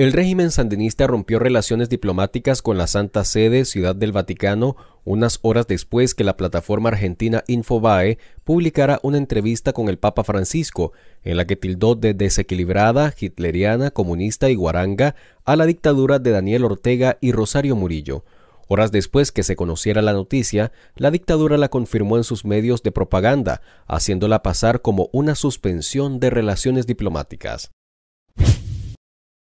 El régimen sandinista rompió relaciones diplomáticas con la Santa Sede, Ciudad del Vaticano, unas horas después que la plataforma argentina Infobae publicara una entrevista con el Papa Francisco, en la que tildó de desequilibrada, hitleriana, comunista y guaranga a la dictadura de Daniel Ortega y Rosario Murillo. Horas después que se conociera la noticia, la dictadura la confirmó en sus medios de propaganda, haciéndola pasar como una suspensión de relaciones diplomáticas.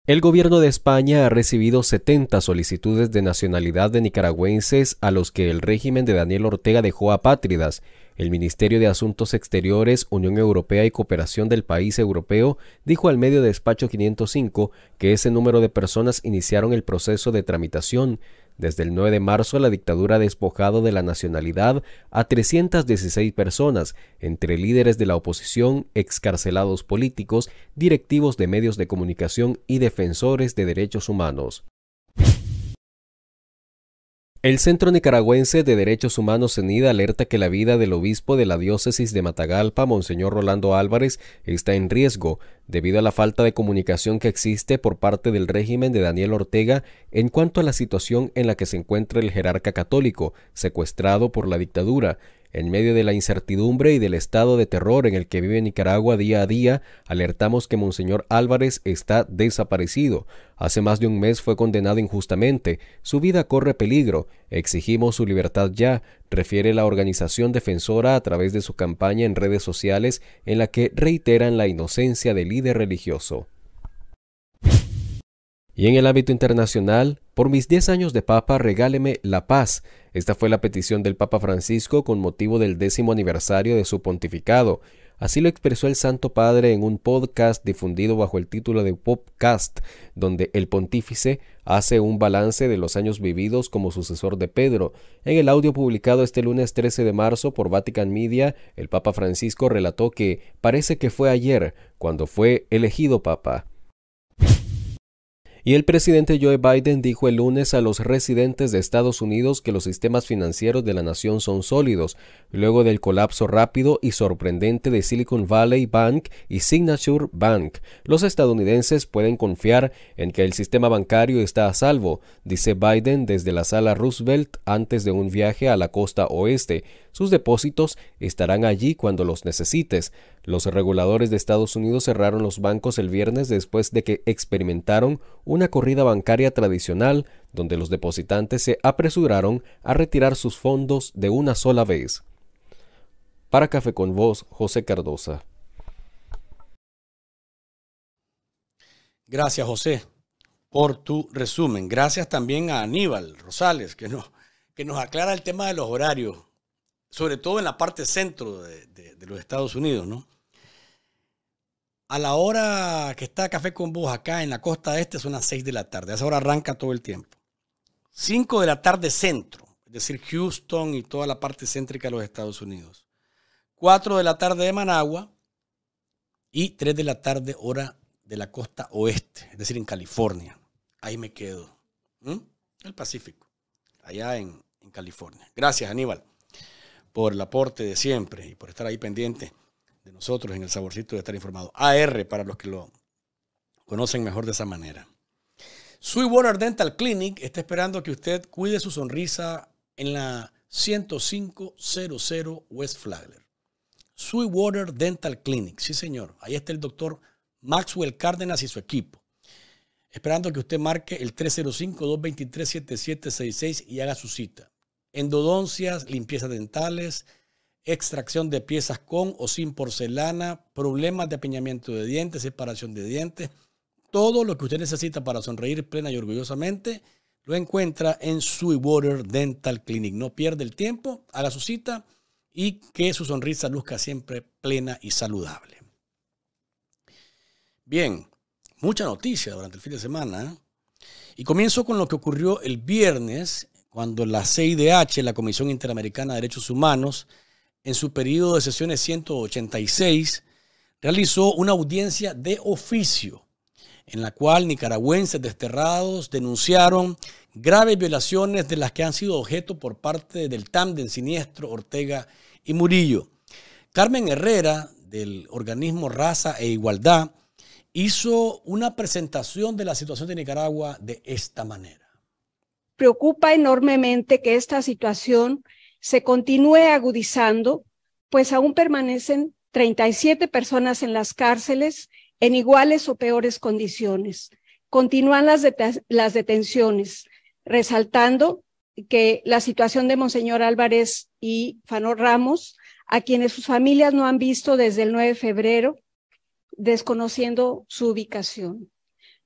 El gobierno de España ha recibido 70 solicitudes de nacionalidad de nicaragüenses a los que el régimen de Daniel Ortega dejó apátridas. El Ministerio de Asuntos Exteriores, Unión Europea y Cooperación del país europeo dijo al medio despacho 505 que ese número de personas iniciaron el proceso de tramitación desde el 9 de marzo la dictadura ha despojado de la nacionalidad a 316 personas, entre líderes de la oposición, excarcelados políticos, directivos de medios de comunicación y defensores de derechos humanos. El Centro Nicaragüense de Derechos Humanos CENIDA alerta que la vida del obispo de la diócesis de Matagalpa, Monseñor Rolando Álvarez, está en riesgo debido a la falta de comunicación que existe por parte del régimen de Daniel Ortega en cuanto a la situación en la que se encuentra el jerarca católico, secuestrado por la dictadura, en medio de la incertidumbre y del estado de terror en el que vive Nicaragua día a día, alertamos que Monseñor Álvarez está desaparecido. Hace más de un mes fue condenado injustamente. Su vida corre peligro. Exigimos su libertad ya, refiere la organización defensora a través de su campaña en redes sociales en la que reiteran la inocencia del líder religioso. Y en el ámbito internacional, por mis 10 años de Papa, regáleme la paz. Esta fue la petición del Papa Francisco con motivo del décimo aniversario de su pontificado. Así lo expresó el Santo Padre en un podcast difundido bajo el título de Popcast, donde el pontífice hace un balance de los años vividos como sucesor de Pedro. En el audio publicado este lunes 13 de marzo por Vatican Media, el Papa Francisco relató que parece que fue ayer cuando fue elegido Papa. Y el presidente Joe Biden dijo el lunes a los residentes de Estados Unidos que los sistemas financieros de la nación son sólidos, luego del colapso rápido y sorprendente de Silicon Valley Bank y Signature Bank. Los estadounidenses pueden confiar en que el sistema bancario está a salvo, dice Biden desde la sala Roosevelt antes de un viaje a la costa oeste, sus depósitos estarán allí cuando los necesites. Los reguladores de Estados Unidos cerraron los bancos el viernes después de que experimentaron una corrida bancaria tradicional donde los depositantes se apresuraron a retirar sus fondos de una sola vez. Para Café con Vos, José Cardosa. Gracias, José, por tu resumen. Gracias también a Aníbal Rosales, que nos, que nos aclara el tema de los horarios sobre todo en la parte centro de, los Estados Unidos, ¿no? A la hora que está Café con Vos acá en la costa este son las 6 de la tarde. A esa hora arranca todo el tiempo. 5 de la tarde centro, es decir, Houston y toda la parte céntrica de los Estados Unidos. 4 de la tarde de Managua y 3 de la tarde hora de la costa oeste, es decir, en California. Ahí me quedo. El Pacífico, allá en, en California. Gracias, Aníbal por el aporte de siempre y por estar ahí pendiente de nosotros en el saborcito de estar informado. AR para los que lo conocen mejor de esa manera. Sweetwater Dental Clinic está esperando que usted cuide su sonrisa en la 10500 West Flagler. Sweetwater Dental Clinic, sí señor. Ahí está el doctor Maxwell Cárdenas y su equipo. Esperando que usted marque el 305-223-7766 y haga su cita endodoncias, limpiezas dentales, extracción de piezas con o sin porcelana, problemas de apiñamiento de dientes, separación de dientes. Todo lo que usted necesita para sonreír plena y orgullosamente lo encuentra en Sweetwater Dental Clinic. No pierde el tiempo, haga su cita y que su sonrisa luzca siempre plena y saludable. Bien, mucha noticia durante el fin de semana. ¿eh? Y comienzo con lo que ocurrió el viernes cuando la CIDH, la Comisión Interamericana de Derechos Humanos, en su periodo de sesiones 186, realizó una audiencia de oficio en la cual nicaragüenses desterrados denunciaron graves violaciones de las que han sido objeto por parte del tándem siniestro Ortega y Murillo. Carmen Herrera, del organismo Raza e Igualdad, hizo una presentación de la situación de Nicaragua de esta manera preocupa enormemente que esta situación se continúe agudizando, pues aún permanecen 37 personas en las cárceles en iguales o peores condiciones. Continúan las, detenciones, resaltando que la situación de Monseñor Álvarez y Fanor Ramos, a quienes sus familias no han visto desde el 9 de febrero, desconociendo su ubicación.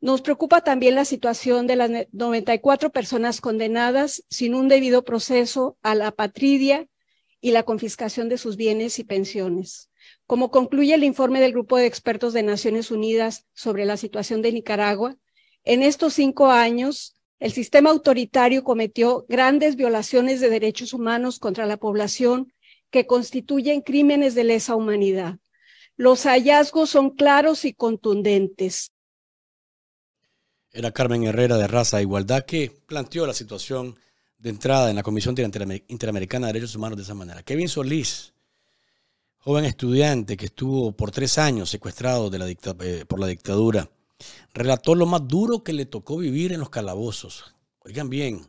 Nos preocupa también la situación de las 94 personas condenadas sin un debido proceso a la patridia y la confiscación de sus bienes y pensiones. Como concluye el informe del Grupo de Expertos de Naciones Unidas sobre la situación de Nicaragua, en estos cinco años, el sistema autoritario cometió grandes violaciones de derechos humanos contra la población que constituyen crímenes de lesa humanidad. Los hallazgos son claros y contundentes. Era Carmen Herrera de Raza e Igualdad que planteó la situación de entrada en la Comisión Interamericana de Derechos Humanos de esa manera. Kevin Solís, joven estudiante que estuvo por tres años secuestrado eh, por la dictadura, relató lo más duro que le tocó vivir en los calabozos. Oigan bien,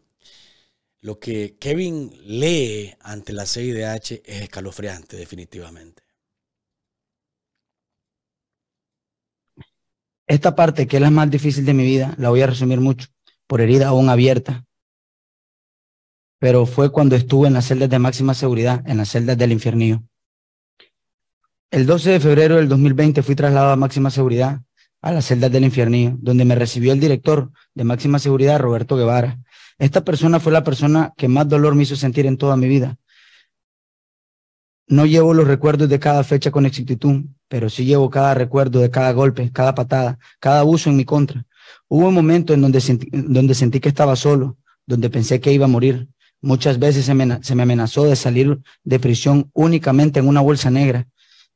lo que Kevin lee ante la CIDH es escalofriante, definitivamente. Esta parte, que es la más difícil de mi vida, la voy a resumir mucho, por herida aún abierta, pero fue cuando estuve en las celdas de máxima seguridad, en las celdas del infiernillo. El 12 de febrero del 2020 fui trasladado a máxima seguridad, a las celdas del infiernillo, donde me recibió el director de máxima seguridad, Roberto Guevara. Esta persona fue la persona que más dolor me hizo sentir en toda mi vida. No llevo los recuerdos de cada fecha con exactitud, pero sí llevo cada recuerdo de cada golpe, cada patada, cada abuso en mi contra. Hubo un momento en donde sentí, donde sentí que estaba solo, donde pensé que iba a morir. Muchas veces se me, amenazó de salir de prisión únicamente en una bolsa negra.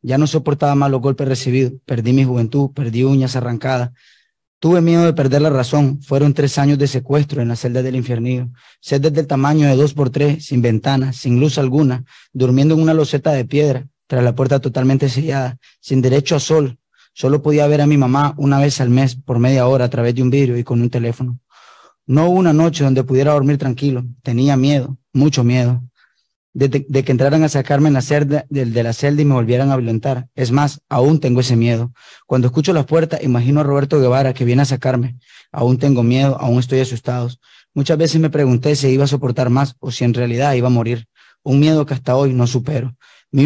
Ya no soportaba más los golpes recibidos. Perdí mi juventud, perdí uñas arrancadas. Tuve miedo de perder la razón. Fueron tres años de secuestro en la celda del infiernillo. Celdas del tamaño de dos por tres, sin ventanas, sin luz alguna, durmiendo en una loseta de piedra, tras la puerta totalmente sellada, sin derecho a sol. Solo podía ver a mi mamá una vez al mes, por media hora, a través de un vidrio y con un teléfono. No hubo una noche donde pudiera dormir tranquilo. Tenía miedo, mucho miedo, de, que entraran a sacarme en la celda, de, la celda y me volvieran a violentar. Es más, aún tengo ese miedo. Cuando escucho las puertas, imagino a Roberto Guevara que viene a sacarme. Aún tengo miedo, aún estoy asustado. Muchas veces me pregunté si iba a soportar más o si en realidad iba a morir. Un miedo que hasta hoy no supero. Mi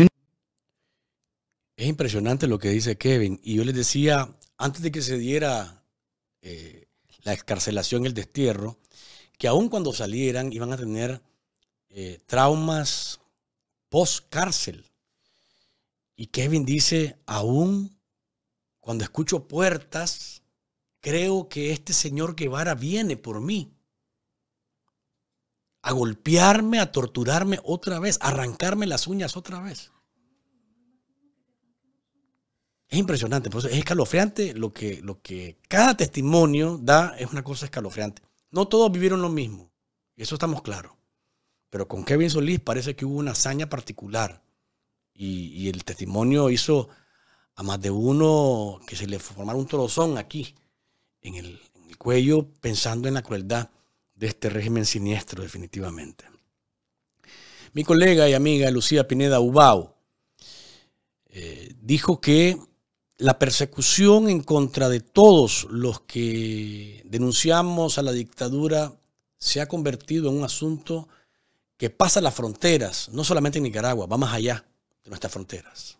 es impresionante lo que dice Kevin. Y yo les decía, antes de que se diera eh, la excarcelación, el destierro, que aun cuando salieran iban a tener eh, traumas post-cárcel. Y Kevin dice, aún cuando escucho puertas, creo que este señor Guevara viene por mí. A golpearme, a torturarme otra vez, a arrancarme las uñas otra vez. Es impresionante, es escalofriante lo que, lo que cada testimonio da es una cosa escalofriante. No todos vivieron lo mismo, eso estamos claros. Pero con Kevin Solís parece que hubo una hazaña particular y, el testimonio hizo a más de uno que se le formara un trozón aquí en el, cuello pensando en la crueldad de este régimen siniestro definitivamente. Mi colega y amiga Lucía Pineda Ubao eh, dijo que la persecución en contra de todos los que denunciamos a la dictadura se ha convertido en un asunto que pasa las fronteras, no solamente en Nicaragua, va más allá de nuestras fronteras.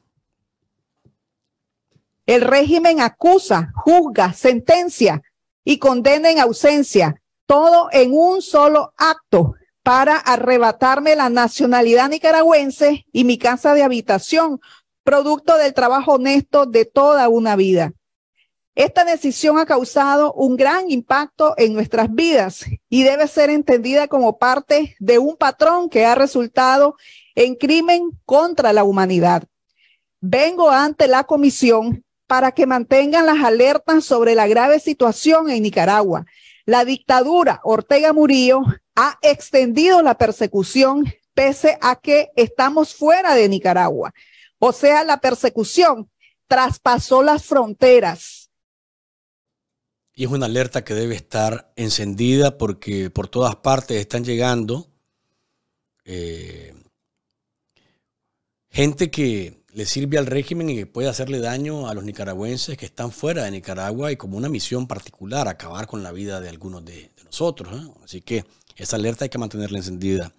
El régimen acusa, juzga, sentencia y condena en ausencia, todo en un solo acto para arrebatarme la nacionalidad nicaragüense y mi casa de habitación, producto del trabajo honesto de toda una vida. Esta decisión ha causado un gran impacto en nuestras vidas y debe ser entendida como parte de un patrón que ha resultado en crimen contra la humanidad. Vengo ante la comisión para que mantengan las alertas sobre la grave situación en Nicaragua. La dictadura Ortega Murillo ha extendido la persecución pese a que estamos fuera de Nicaragua. O sea, la persecución traspasó las fronteras. Y es una alerta que debe estar encendida porque por todas partes están llegando eh, gente que le sirve al régimen y que puede hacerle daño a los nicaragüenses que están fuera de Nicaragua y como una misión particular acabar con la vida de algunos de, nosotros. ¿eh? Así que esa alerta hay que mantenerla encendida.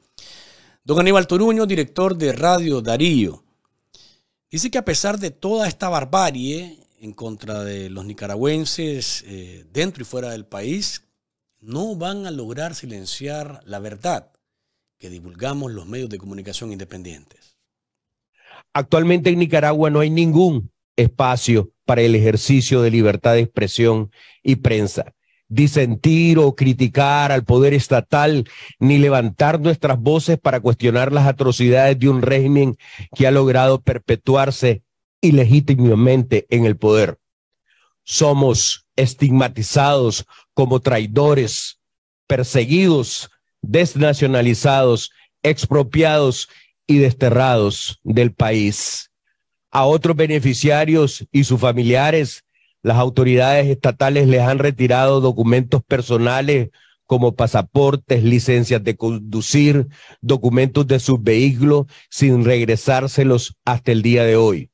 Don Aníbal Toruño, director de Radio Darío. Dice que a pesar de toda esta barbarie en contra de los nicaragüenses eh, dentro y fuera del país, no van a lograr silenciar la verdad que divulgamos los medios de comunicación independientes. Actualmente en Nicaragua no hay ningún espacio para el ejercicio de libertad de expresión y prensa disentir o criticar al poder estatal, ni levantar nuestras voces para cuestionar las atrocidades de un régimen que ha logrado perpetuarse ilegítimamente en el poder. Somos estigmatizados como traidores, perseguidos, desnacionalizados, expropiados y desterrados del país. A otros beneficiarios y sus familiares las autoridades estatales les han retirado documentos personales como pasaportes, licencias de conducir, documentos de sus vehículos, sin regresárselos hasta el día de hoy.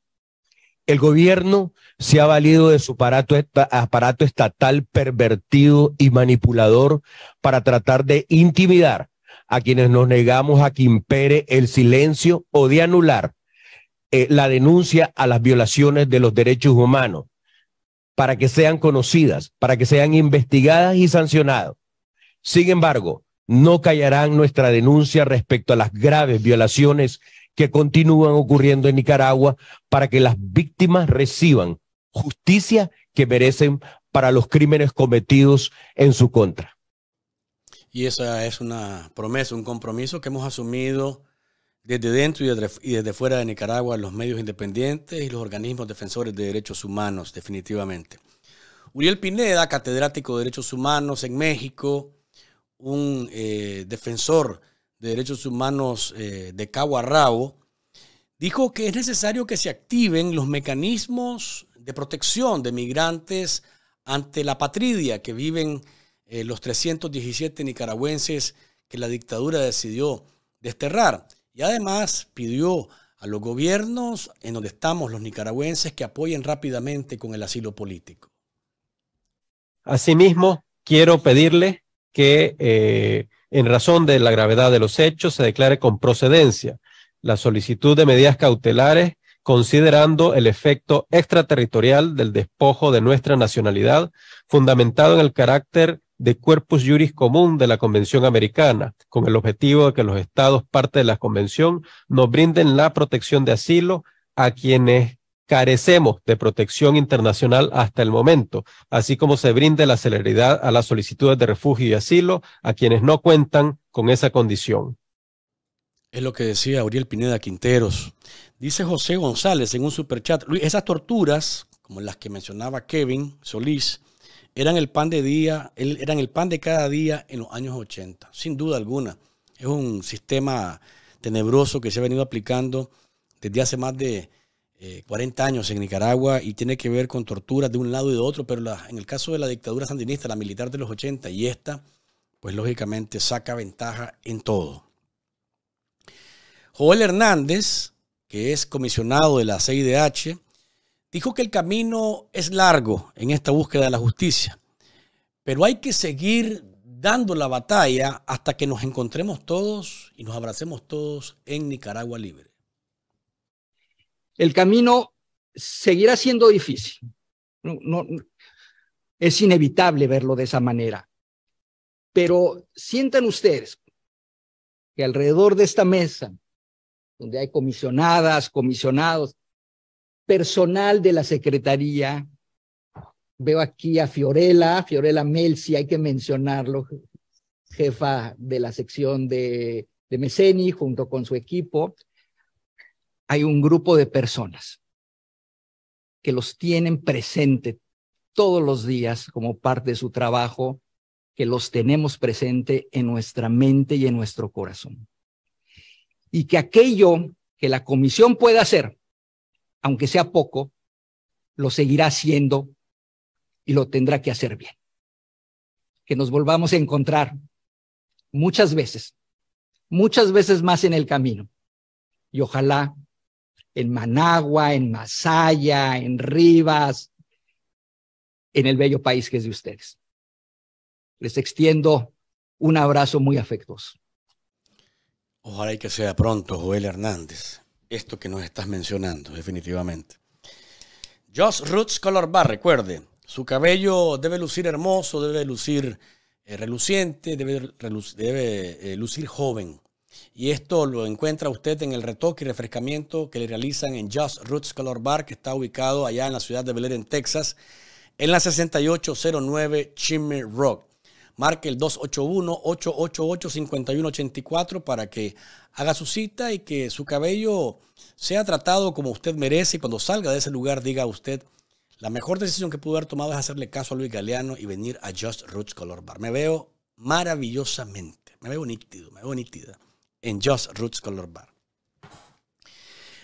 El gobierno se ha valido de su aparato, estatal pervertido y manipulador para tratar de intimidar a quienes nos negamos a que impere el silencio o de anular eh, la denuncia a las violaciones de los derechos humanos para que sean conocidas, para que sean investigadas y sancionadas. Sin embargo, no callarán nuestra denuncia respecto a las graves violaciones que continúan ocurriendo en Nicaragua para que las víctimas reciban justicia que merecen para los crímenes cometidos en su contra. Y esa es una promesa, un compromiso que hemos asumido desde dentro y desde, fuera de Nicaragua, los medios independientes y los organismos defensores de derechos humanos, definitivamente. Uriel Pineda, catedrático de derechos humanos en México, un eh, defensor de derechos humanos eh, de cabo dijo que es necesario que se activen los mecanismos de protección de migrantes ante la patria que viven eh, los 317 nicaragüenses que la dictadura decidió desterrar. Y además pidió a los gobiernos en donde estamos los nicaragüenses que apoyen rápidamente con el asilo político. Asimismo, quiero pedirle que, eh, en razón de la gravedad de los hechos, se declare con procedencia la solicitud de medidas cautelares considerando el efecto extraterritorial del despojo de nuestra nacionalidad, fundamentado en el carácter de Corpus Juris Común de la Convención Americana, con el objetivo de que los estados parte de la Convención nos brinden la protección de asilo a quienes carecemos de protección internacional hasta el momento, así como se brinde la celeridad a las solicitudes de refugio y asilo a quienes no cuentan con esa condición. Es lo que decía Auriel Pineda Quinteros. Dice José González en un superchat, Luis, esas torturas, como las que mencionaba Kevin Solís, eran el pan de día, eran el pan de cada día en los años 80, sin duda alguna. Es un sistema tenebroso que se ha venido aplicando desde hace más de 40 eh, años en Nicaragua y tiene que ver con torturas de un lado y de otro, pero en el caso de la dictadura sandinista, la militar de los 80 y esta, pues lógicamente saca ventaja en todo. Joel Hernández, que es comisionado de la CIDH, Dijo que el camino es largo en esta búsqueda de la justicia, pero hay que seguir dando la batalla hasta que nos encontremos todos y nos abracemos todos en Nicaragua libre. El camino seguirá siendo difícil. No, es inevitable verlo de esa manera. Pero sientan ustedes que alrededor de esta mesa, donde hay comisionadas, comisionados, personal de la Secretaría. Veo aquí a Fiorella, Fiorella Melzi, hay que mencionarlo, jefa de la sección de, de Meseni, junto con su equipo. Hay un grupo de personas que los tienen presente todos los días como parte de su trabajo, que los tenemos presente en nuestra mente y en nuestro corazón. Y que aquello que la comisión pueda hacer aunque sea poco, lo seguirá haciendo y lo tendrá que hacer bien. Que nos volvamos a encontrar muchas veces, muchas veces más en el camino. Y ojalá en Managua, en Masaya, en Rivas, en el bello país que es de ustedes. Les extiendo un abrazo muy afectuoso. Ojalá y que sea pronto, Joel Hernández esto que nos estás mencionando, definitivamente. Just Roots Color Bar, recuerde, su cabello debe lucir hermoso, debe lucir eh, reluciente, debe, eh, lucir joven. Y esto lo encuentra usted en el retoque y refrescamiento que le realizan en Just Roots Color Bar, que está ubicado allá en la ciudad de Belén en Texas, en la 6809 Chimney Rock. Marque el 281-888-5184 para que haga su cita y que su cabello sea tratado como usted merece y cuando salga de ese lugar diga a usted, la mejor decisión que pudo haber tomado es hacerle caso a Luis Galeano y venir a Just Roots Color Bar. Me veo maravillosamente, me veo nítido, me veo nítida en Just Roots Color Bar.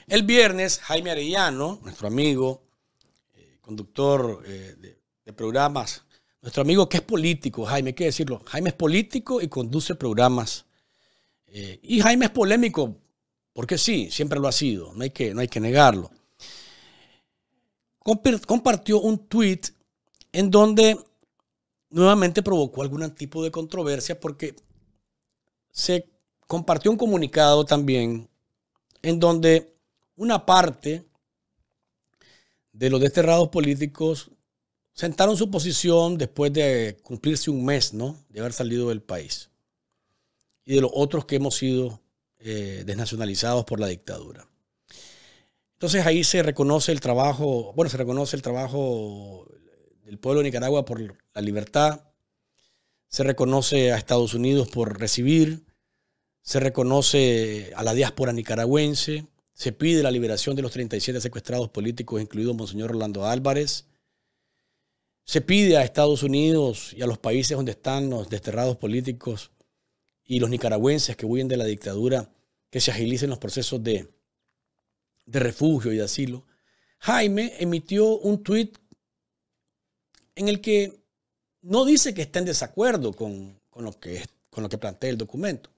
El viernes, Jaime Arellano, nuestro amigo, eh, conductor eh, de, de programas, nuestro amigo que es político, Jaime, hay que decirlo, Jaime es político y conduce programas eh, y Jaime es polémico, porque sí, siempre lo ha sido, no hay que, no hay que negarlo. Compartió un tweet en donde nuevamente provocó algún tipo de controversia porque se compartió un comunicado también en donde una parte de los desterrados políticos sentaron su posición después de cumplirse un mes, ¿no? De haber salido del país y de los otros que hemos sido eh, desnacionalizados por la dictadura. Entonces ahí se reconoce el trabajo, bueno, se reconoce el trabajo del pueblo de Nicaragua por la libertad, se reconoce a Estados Unidos por recibir, se reconoce a la diáspora nicaragüense, se pide la liberación de los 37 secuestrados políticos, incluido Monseñor Orlando Álvarez, se pide a Estados Unidos y a los países donde están los desterrados políticos y los nicaragüenses que huyen de la dictadura, que se agilicen los procesos de, refugio y de asilo, Jaime emitió un tuit en el que no dice que está en desacuerdo con, lo que, con lo que plantea el documento,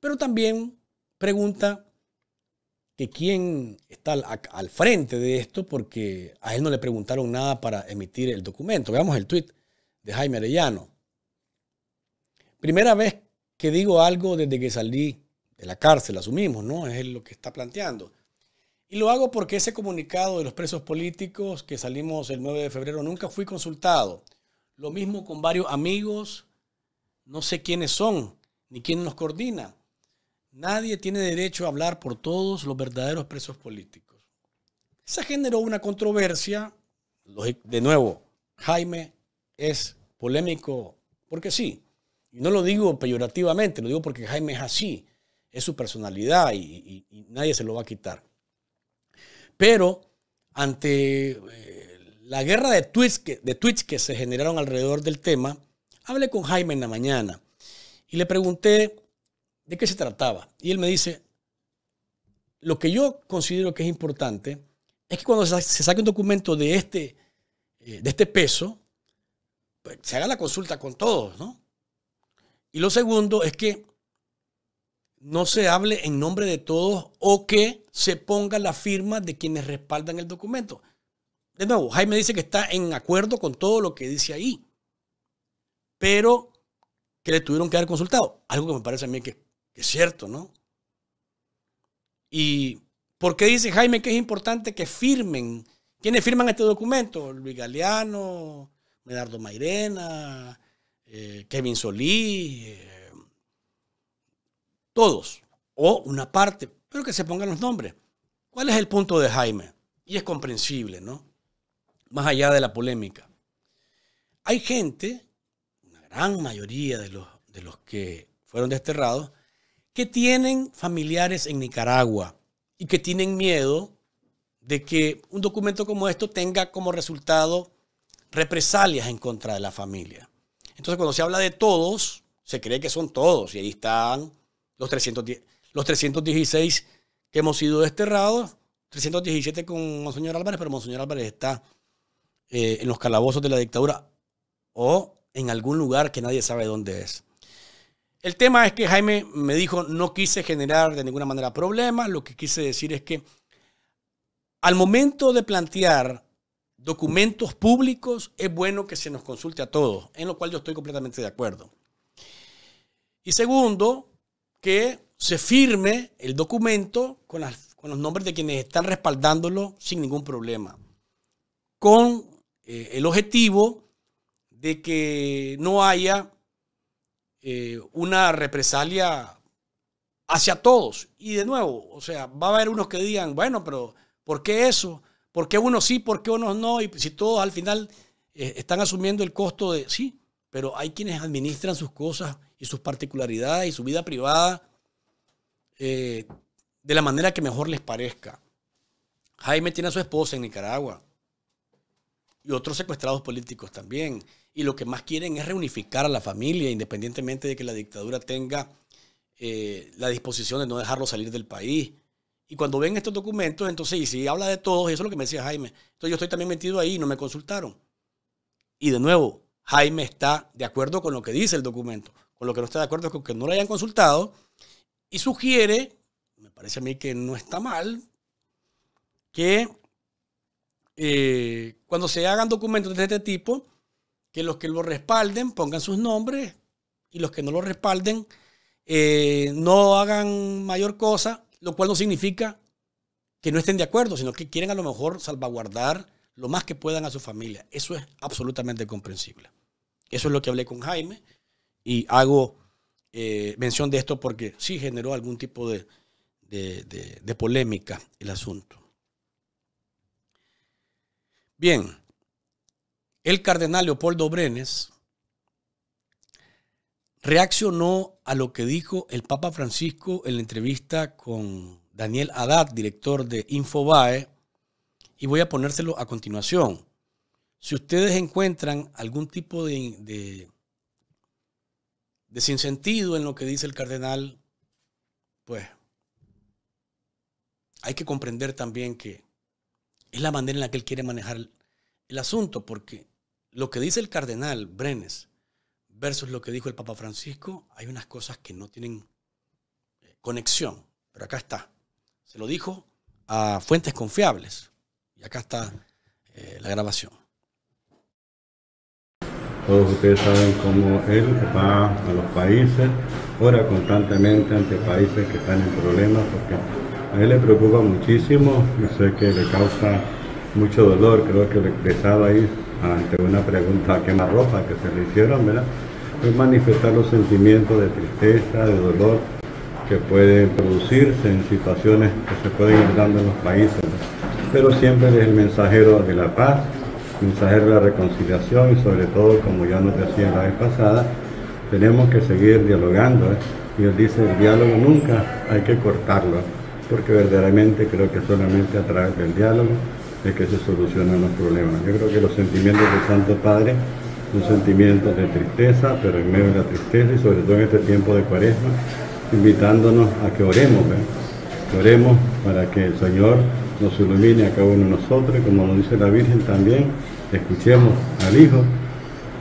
pero también pregunta que quién está al, frente de esto, porque a él no le preguntaron nada para emitir el documento. Veamos el tuit de Jaime Arellano. Primera vez que digo algo desde que salí de la cárcel, asumimos, ¿no? Es lo que está planteando. Y lo hago porque ese comunicado de los presos políticos que salimos el 9 de febrero nunca fui consultado. Lo mismo con varios amigos, no sé quiénes son, ni quién nos coordina. Nadie tiene derecho a hablar por todos los verdaderos presos políticos. Esa generó una controversia. De nuevo, Jaime es polémico porque sí, y no lo digo peyorativamente, lo digo porque Jaime es así, es su personalidad y, nadie se lo va a quitar. Pero ante eh, la guerra de tweets, que, de tweets que se generaron alrededor del tema, hablé con Jaime en la mañana y le pregunté de qué se trataba. Y él me dice, lo que yo considero que es importante es que cuando se saque un documento de este, eh, de este peso, pues se haga la consulta con todos, ¿no? Y lo segundo es que no se hable en nombre de todos o que se ponga la firma de quienes respaldan el documento. De nuevo, Jaime dice que está en acuerdo con todo lo que dice ahí, pero que le tuvieron que haber consultado. Algo que me parece a mí que, es cierto, ¿no? ¿Y por qué dice Jaime que es importante que firmen? ¿Quiénes firman este documento? Luis Galeano, Medardo Mairena, eh, Kevin Solís, eh, todos, o una parte, pero que se pongan los nombres. ¿Cuál es el punto de Jaime? Y es comprensible, ¿no? Más allá de la polémica. Hay gente, una gran mayoría de los, de los que fueron desterrados, que tienen familiares en Nicaragua y que tienen miedo de que un documento como esto tenga como resultado represalias en contra de la familia. Entonces, cuando se habla de todos, se cree que son todos. Y ahí están los, 310, los 316 que hemos sido desterrados, 317 con Monseñor Álvarez, pero Monseñor Álvarez está eh, en los calabozos de la dictadura o en algún lugar que nadie sabe dónde es. El tema es que Jaime me dijo, no quise generar de ninguna manera problemas, lo que quise decir es que al momento de plantear documentos públicos, es bueno que se nos consulte a todos, en lo cual yo estoy completamente de acuerdo. Y segundo, que se firme el documento con, los nombres de quienes están respaldándolo sin ningún problema, con eh, el objetivo de que no haya eh, una represalia hacia todos. Y de nuevo, o sea, va a haber unos que digan, bueno, pero ¿por qué eso? ¿Por qué uno sí, por qué uno no? Y si todos al final eh, están asumiendo el costo de, sí, pero hay quienes administran sus cosas y sus particularidades y su vida privada eh, de la manera que mejor les parezca. Jaime tiene a su esposa en Nicaragua y otros secuestrados políticos también. Y lo que más quieren es reunificar a la familia, independientemente de que la dictadura tenga eh, la disposición de no dejarlo salir del país. Y cuando ven estos documentos, entonces, y si habla de todos, eso es lo que me decía Jaime. Entonces yo estoy también metido ahí y no me consultaron. Y de nuevo, Jaime está de acuerdo con lo que dice el documento. Con lo que no está de acuerdo es con que no lo hayan consultado. Y sugiere, me parece a mí que no está mal, que eh, cuando se hagan documentos de este tipo, que los que lo respalden pongan sus nombres y los que no lo respalden eh, no hagan mayor cosa lo cual no significa que no estén de acuerdo, sino que quieren a lo mejor salvaguardar lo más que puedan a su familia. Eso es absolutamente comprensible. Eso es lo que hablé con Jaime y hago eh, mención de esto porque sí generó algún tipo de polémica el asunto. Bien, el cardenal Leopoldo Brenes reaccionó a lo que dijo el Papa Francisco en la entrevista con Daniel Haddad, director de Infobae, y voy a ponérselo a continuación. Si ustedes encuentran algún tipo de, de, sinsentido en lo que dice el cardenal, pues hay que comprender también que es la manera en la que él quiere manejar el asunto, porque lo que dice el cardenal Brenes versus lo que dijo el Papa Francisco, hay unas cosas que no tienen eh, conexión, pero acá está. Se lo dijo a fuentes confiables y acá está eh, la grabación. Todos ustedes saben cómo él va a los países, ora constantemente ante países que están en problemas, porque a él le preocupa muchísimo, Y sé que le causa mucho dolor, creo que lo expresaba ahí ante una pregunta que más ropa que se le hicieron, ¿verdad? Fue manifestar los sentimientos de tristeza, de dolor que pueden producirse en situaciones que se pueden ir dando en los países. Pero siempre es el mensajero de la paz, mensajero de la reconciliación y sobre todo, como ya nos decía la vez pasada, tenemos que seguir dialogando. ¿eh? Y él dice, el diálogo nunca hay que cortarlo, porque verdaderamente creo que solamente a través del diálogo es que se solucionan los problemas. Yo creo que los sentimientos del Santo Padre son sentimientos de tristeza, pero en medio de la tristeza y sobre todo en este tiempo de cuaresma, invitándonos a que oremos, ¿eh? que oremos para que el Señor nos ilumine a cada uno de nosotros como nos dice la Virgen también, escuchemos al Hijo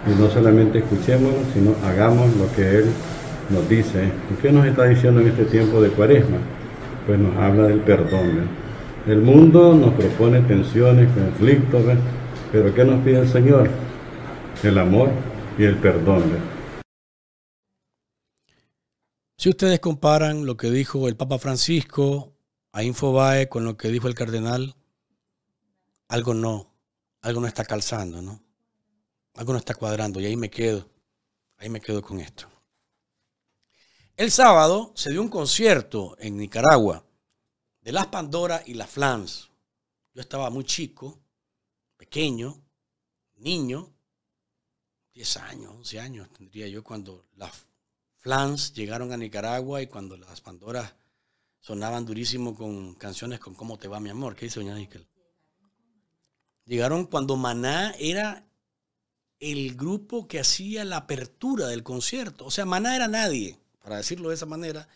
y no solamente escuchemos, sino hagamos lo que Él nos dice. ¿eh? ¿Y ¿Qué nos está diciendo en este tiempo de cuaresma? Pues nos habla del perdón. ¿eh? El mundo nos propone tensiones, conflictos, pero ¿qué nos pide el Señor? El amor y el perdón. Si ustedes comparan lo que dijo el Papa Francisco a Infobae con lo que dijo el cardenal, algo no, algo no está calzando, ¿no? Algo no está cuadrando y ahí me quedo, ahí me quedo con esto. El sábado se dio un concierto en Nicaragua de las Pandora y las Flans. Yo estaba muy chico, pequeño, niño, 10 años, 11 años tendría yo cuando las Flans llegaron a Nicaragua y cuando las Pandoras sonaban durísimo con canciones con ¿Cómo te va mi amor? ¿Qué dice doña Níquel? Llegaron cuando Maná era el grupo que hacía la apertura del concierto. O sea, Maná era nadie, para decirlo de esa manera.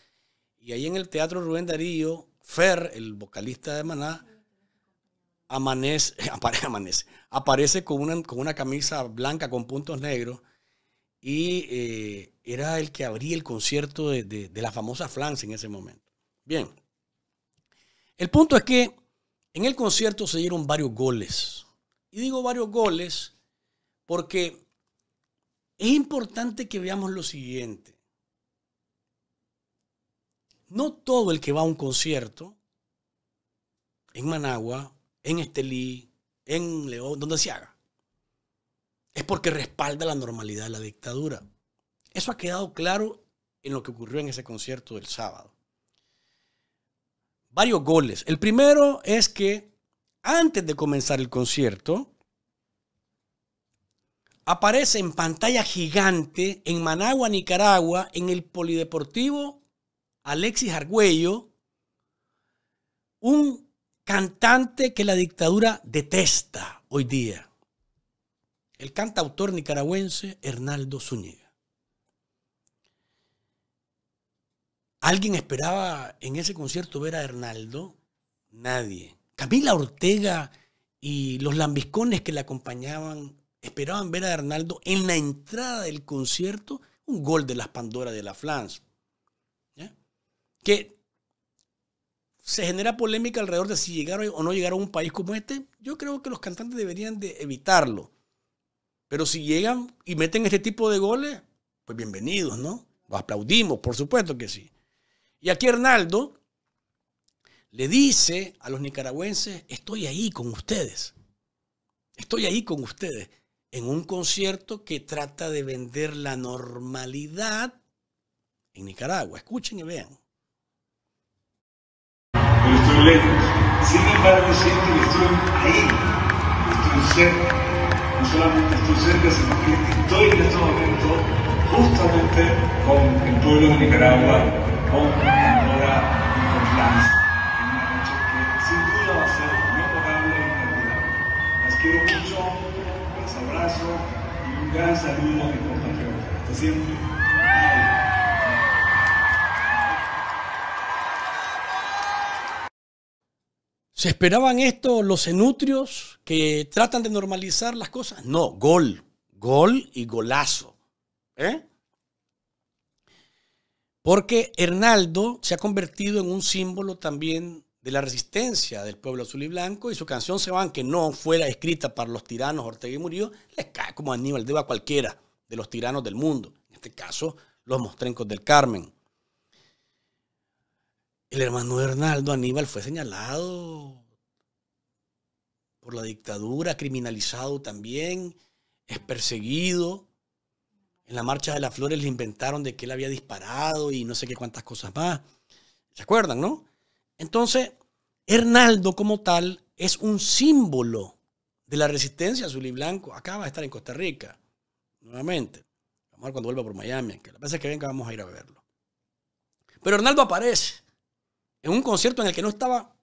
Y ahí en el Teatro Rubén Darío Fer, el vocalista de Maná, aparece con una, con una camisa blanca con puntos negros y eh, era el que abría el concierto de la famosa Flans en ese momento. Bien, el punto es que en el concierto se dieron varios goles. Y digo varios goles porque es importante que veamos lo siguiente no todo el que va a un concierto en Managua, en Estelí, en León, donde se haga, es porque respalda la normalidad de la dictadura. Eso ha quedado claro en lo que ocurrió en ese concierto del sábado. Varios goles. El primero es que antes de comenzar el concierto, aparece en pantalla gigante en Managua, Nicaragua, en el Polideportivo Alexis Argüello, un cantante que la dictadura detesta hoy día, el cantautor nicaragüense Hernaldo Zúñiga. ¿Alguien esperaba en ese concierto ver a Hernaldo? Nadie. Camila Ortega y los lambiscones que le acompañaban esperaban ver a Hernaldo en la entrada del concierto, un gol de las Pandoras de la Flans, que se genera polémica alrededor de si llegaron o no llegaron a un país como este, yo creo que los cantantes deberían de evitarlo. Pero si llegan y meten este tipo de goles, pues bienvenidos, ¿no? Los aplaudimos, por supuesto que sí. Y aquí Hernaldo le dice a los nicaragüenses, estoy ahí con ustedes. Estoy ahí con ustedes en un concierto que trata de vender la normalidad en Nicaragua. Escuchen y vean. Sin embargo, siento que estoy ahí, estoy cerca. No solamente estoy cerca, sino que estoy en este momento justamente con el pueblo de Nicaragua, con Nicaragua y con Francia, en una noche que sin duda va a ser memorable y inolvidable. Les quiero mucho, un abrazo y un gran saludo a mis compatriotas. Hasta siempre. ¿Se esperaban esto los enutrios que tratan de normalizar las cosas? No, gol, gol y golazo. ¿eh? Porque Hernaldo se ha convertido en un símbolo también de la resistencia del pueblo azul y blanco y su canción Se van, que no fuera escrita para los tiranos Ortega y Murillo, les cae como Aníbal Deba a cualquiera de los tiranos del mundo, en este caso los mostrencos del Carmen. El hermano de Hernaldo Aníbal fue señalado por la dictadura, criminalizado también, es perseguido. En la marcha de las flores le inventaron de que él había disparado y no sé qué cuántas cosas más. ¿Se acuerdan, no? Entonces, Hernaldo como tal es un símbolo de la resistencia azul y blanco. Acaba de estar en Costa Rica, nuevamente. Vamos a ver cuando vuelva por Miami, que la vez que venga vamos a ir a verlo. Pero Hernaldo aparece en un concierto en el que no estaba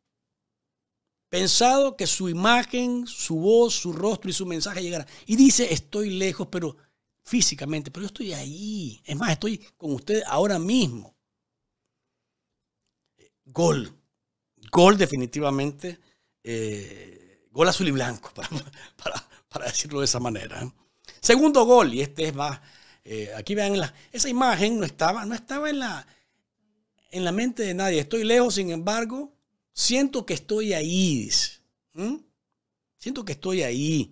pensado que su imagen, su voz, su rostro y su mensaje llegara. Y dice, estoy lejos, pero físicamente, pero yo estoy ahí. Es más, estoy con ustedes ahora mismo. Gol. Gol definitivamente. Eh, gol azul y blanco, para, decirlo de esa manera. ¿eh? Segundo gol, y este es más... Eh, aquí vean, la, esa imagen no estaba, no estaba en la, en la mente de nadie. Estoy lejos, sin embargo, siento que estoy ahí, dice. Siento que estoy ahí.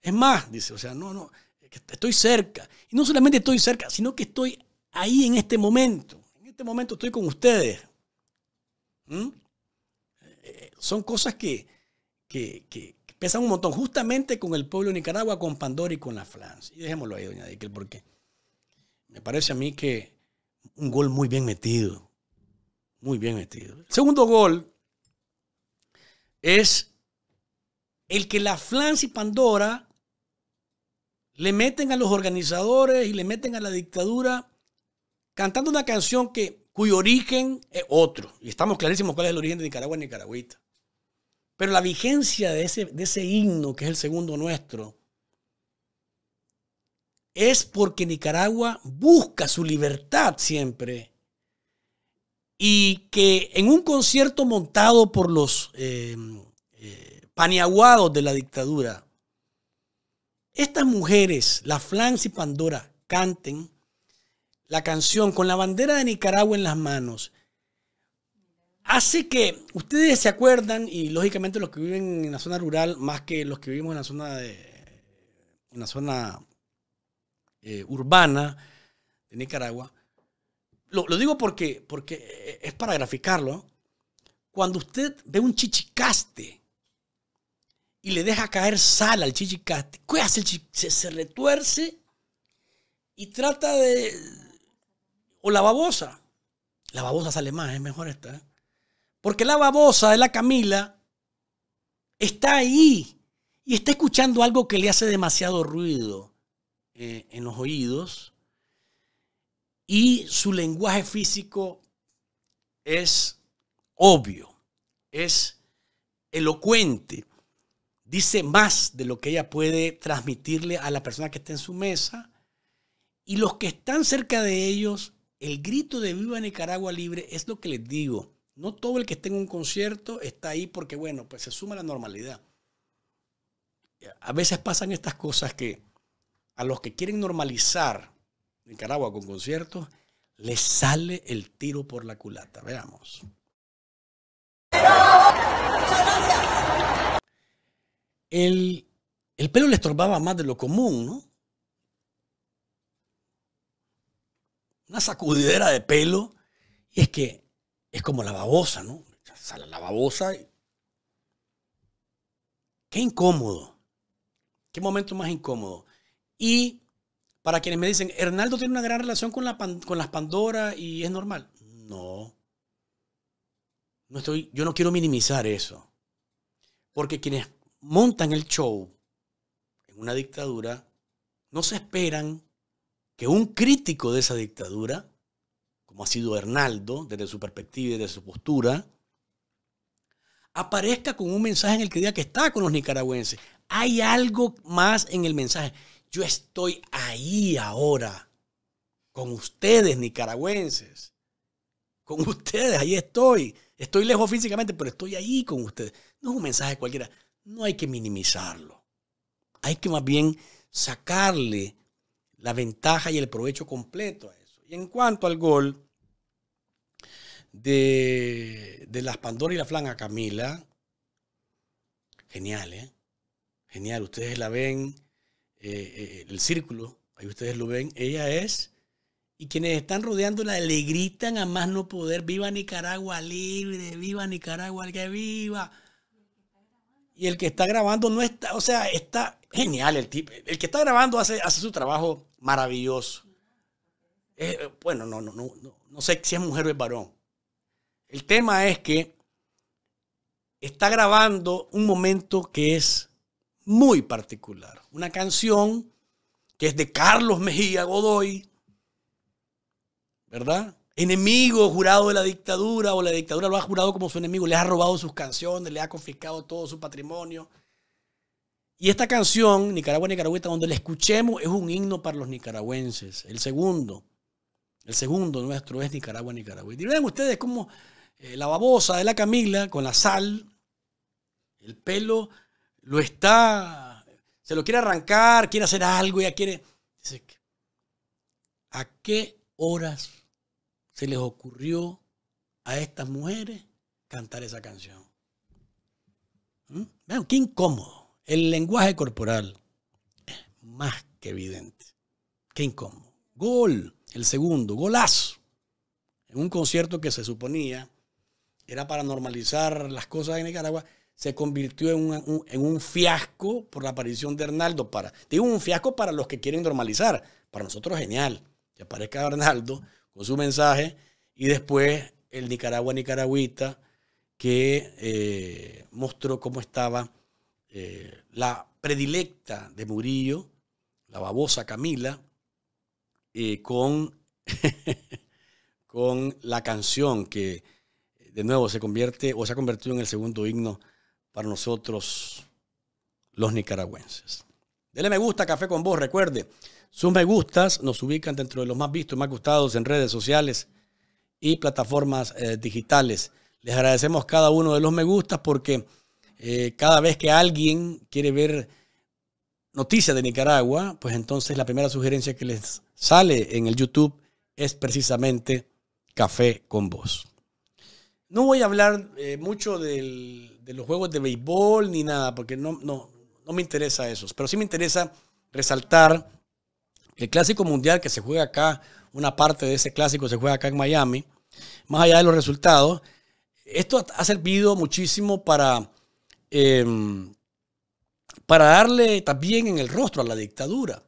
Es más, dice, o sea, no, no, estoy cerca. Y no solamente estoy cerca, sino que estoy ahí en este momento. En este momento estoy con ustedes. Eh, son cosas que, que, que, pesan un montón, justamente con el pueblo de Nicaragua, con Pandora y con la Francia. Y dejémoslo ahí, doña Dickel, porque me parece a mí que un gol muy bien metido, muy bien metido. El segundo gol es el que la Flans y Pandora le meten a los organizadores y le meten a la dictadura cantando una canción que, cuyo origen es otro. Y estamos clarísimos cuál es el origen de Nicaragua y Nicaragüita. Pero la vigencia de ese, de ese himno, que es el segundo nuestro, es porque Nicaragua busca su libertad siempre y que en un concierto montado por los eh, eh, paniaguados de la dictadura, estas mujeres, la Flans y Pandora, canten la canción con la bandera de Nicaragua en las manos, hace que ustedes se acuerdan, y lógicamente los que viven en la zona rural, más que los que vivimos en la zona, de, zona eh, urbana de Nicaragua, lo, digo porque, porque eh, es para graficarlo. ¿eh? Cuando usted ve un chichicaste y le deja caer sal al chichicaste, ¿qué hace Se, retuerce y trata de... O la babosa. La babosa sale más, es mejor esta. ¿eh? Porque la babosa de la Camila está ahí y está escuchando algo que le hace demasiado ruido en los oídos y su lenguaje físico es obvio, es elocuente, dice más de lo que ella puede transmitirle a la persona que está en su mesa y los que están cerca de ellos, el grito de viva Nicaragua libre es lo que les digo. No todo el que esté en un concierto está ahí porque, bueno, pues se suma la normalidad. A veces pasan estas cosas que a los que quieren normalizar Nicaragua con conciertos, le sale el tiro por la culata. Veamos. El, el pelo le estorbaba más de lo común, ¿no? Una sacudidera de pelo. Y es que es como la babosa, ¿no? Sale la babosa. Qué incómodo. Qué momento más incómodo. Y para quienes me dicen, Hernaldo tiene una gran relación con, las Pandoras y es normal. No. no estoy, yo no quiero minimizar eso. Porque quienes montan el show en una dictadura no se esperan que un crítico de esa dictadura, como ha sido Hernaldo, desde su perspectiva y desde su postura, aparezca con un mensaje en el que diga que está con los nicaragüenses. Hay algo más en el mensaje. Yo estoy ahí ahora, con ustedes nicaragüenses, con ustedes, ahí estoy. Estoy lejos físicamente, pero estoy ahí con ustedes. No es un mensaje cualquiera, no hay que minimizarlo. Hay que más bien sacarle la ventaja y el provecho completo a eso. Y en cuanto al gol de, las Pandora y la Flan a Camila, genial, ¿eh? Genial, ustedes la ven eh, eh, el círculo, ahí ustedes lo ven, ella es, y quienes están rodeándola le gritan a más no poder, viva Nicaragua libre, viva Nicaragua, que viva. Y el que está grabando no está, o sea, está genial el tipo. El que está grabando hace, hace su trabajo maravilloso. Eh, bueno, no, no, no, no sé si es mujer o es varón. El tema es que está grabando un momento que es muy particular. Una canción que es de Carlos Mejía Godoy, ¿verdad? Enemigo jurado de la dictadura, o la dictadura lo ha jurado como su enemigo, le ha robado sus canciones, le ha confiscado todo su patrimonio. Y esta canción, Nicaragua, Nicaragüita, donde la escuchemos, es un himno para los nicaragüenses. El segundo, el segundo nuestro es Nicaragua, Nicaragüita. Y vean ustedes cómo eh, la babosa de la Camila, con la sal, el pelo lo está, se lo quiere arrancar, quiere hacer algo, ya quiere... Dice, ¿a qué horas se les ocurrió a estas mujeres cantar esa canción? ¿Mm? qué incómodo. El lenguaje corporal es más que evidente. Qué incómodo. Gol, el segundo, golazo. En un concierto que se suponía era para normalizar las cosas en Nicaragua, se convirtió en un, fiasco por la aparición de Arnaldo. Para, digo un fiasco para los que quieren normalizar. Para nosotros genial que aparezca Arnaldo con su mensaje y después el Nicaragua nicaragüita que eh, mostró cómo estaba eh, la predilecta de Murillo, la babosa Camila, eh, con, con la canción que de nuevo se convierte o se ha convertido en el segundo himno para nosotros los nicaragüenses. Dele me gusta Café con Vos, recuerde, sus me gustas nos ubican dentro de los más vistos, y más gustados en redes sociales y plataformas eh, digitales. Les agradecemos cada uno de los me gustas porque eh, cada vez que alguien quiere ver noticias de Nicaragua, pues entonces la primera sugerencia que les sale en el YouTube es precisamente Café con Vos. No voy a hablar eh, mucho del de los juegos de béisbol ni nada, porque no, no, no me interesa eso. Pero sí me interesa resaltar el Clásico Mundial que se juega acá, una parte de ese clásico se juega acá en Miami, más allá de los resultados, esto ha servido muchísimo para, em, para darle también en el rostro a la dictadura.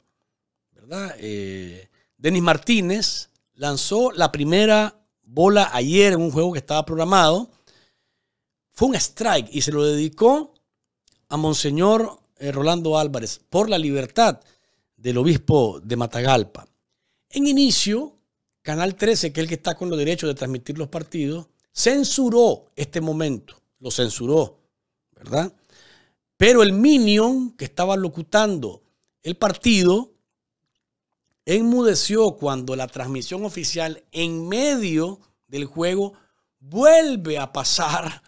¿verdad? Eh, Denis Martínez lanzó la primera bola ayer en un juego que estaba programado fue un strike y se lo dedicó a Monseñor eh, Rolando Álvarez por la libertad del obispo de Matagalpa. En inicio, Canal 13, que es el que está con los derechos de transmitir los partidos, censuró este momento, lo censuró, ¿verdad? Pero el Minion que estaba locutando el partido enmudeció cuando la transmisión oficial en medio del juego vuelve a pasar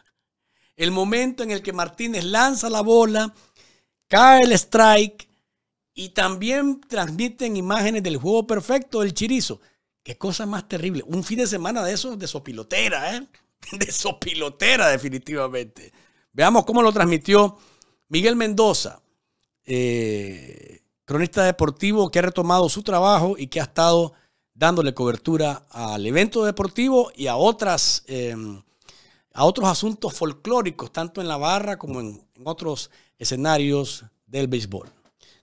el momento en el que Martínez lanza la bola, cae el strike y también transmiten imágenes del juego perfecto del Chirizo. Qué cosa más terrible. Un fin de semana de eso de sopilotera, ¿eh? De sopilotera definitivamente. Veamos cómo lo transmitió Miguel Mendoza, eh, cronista deportivo que ha retomado su trabajo y que ha estado dándole cobertura al evento deportivo y a otras... Em, a otros asuntos folclóricos, tanto en la barra como en, otros escenarios del béisbol.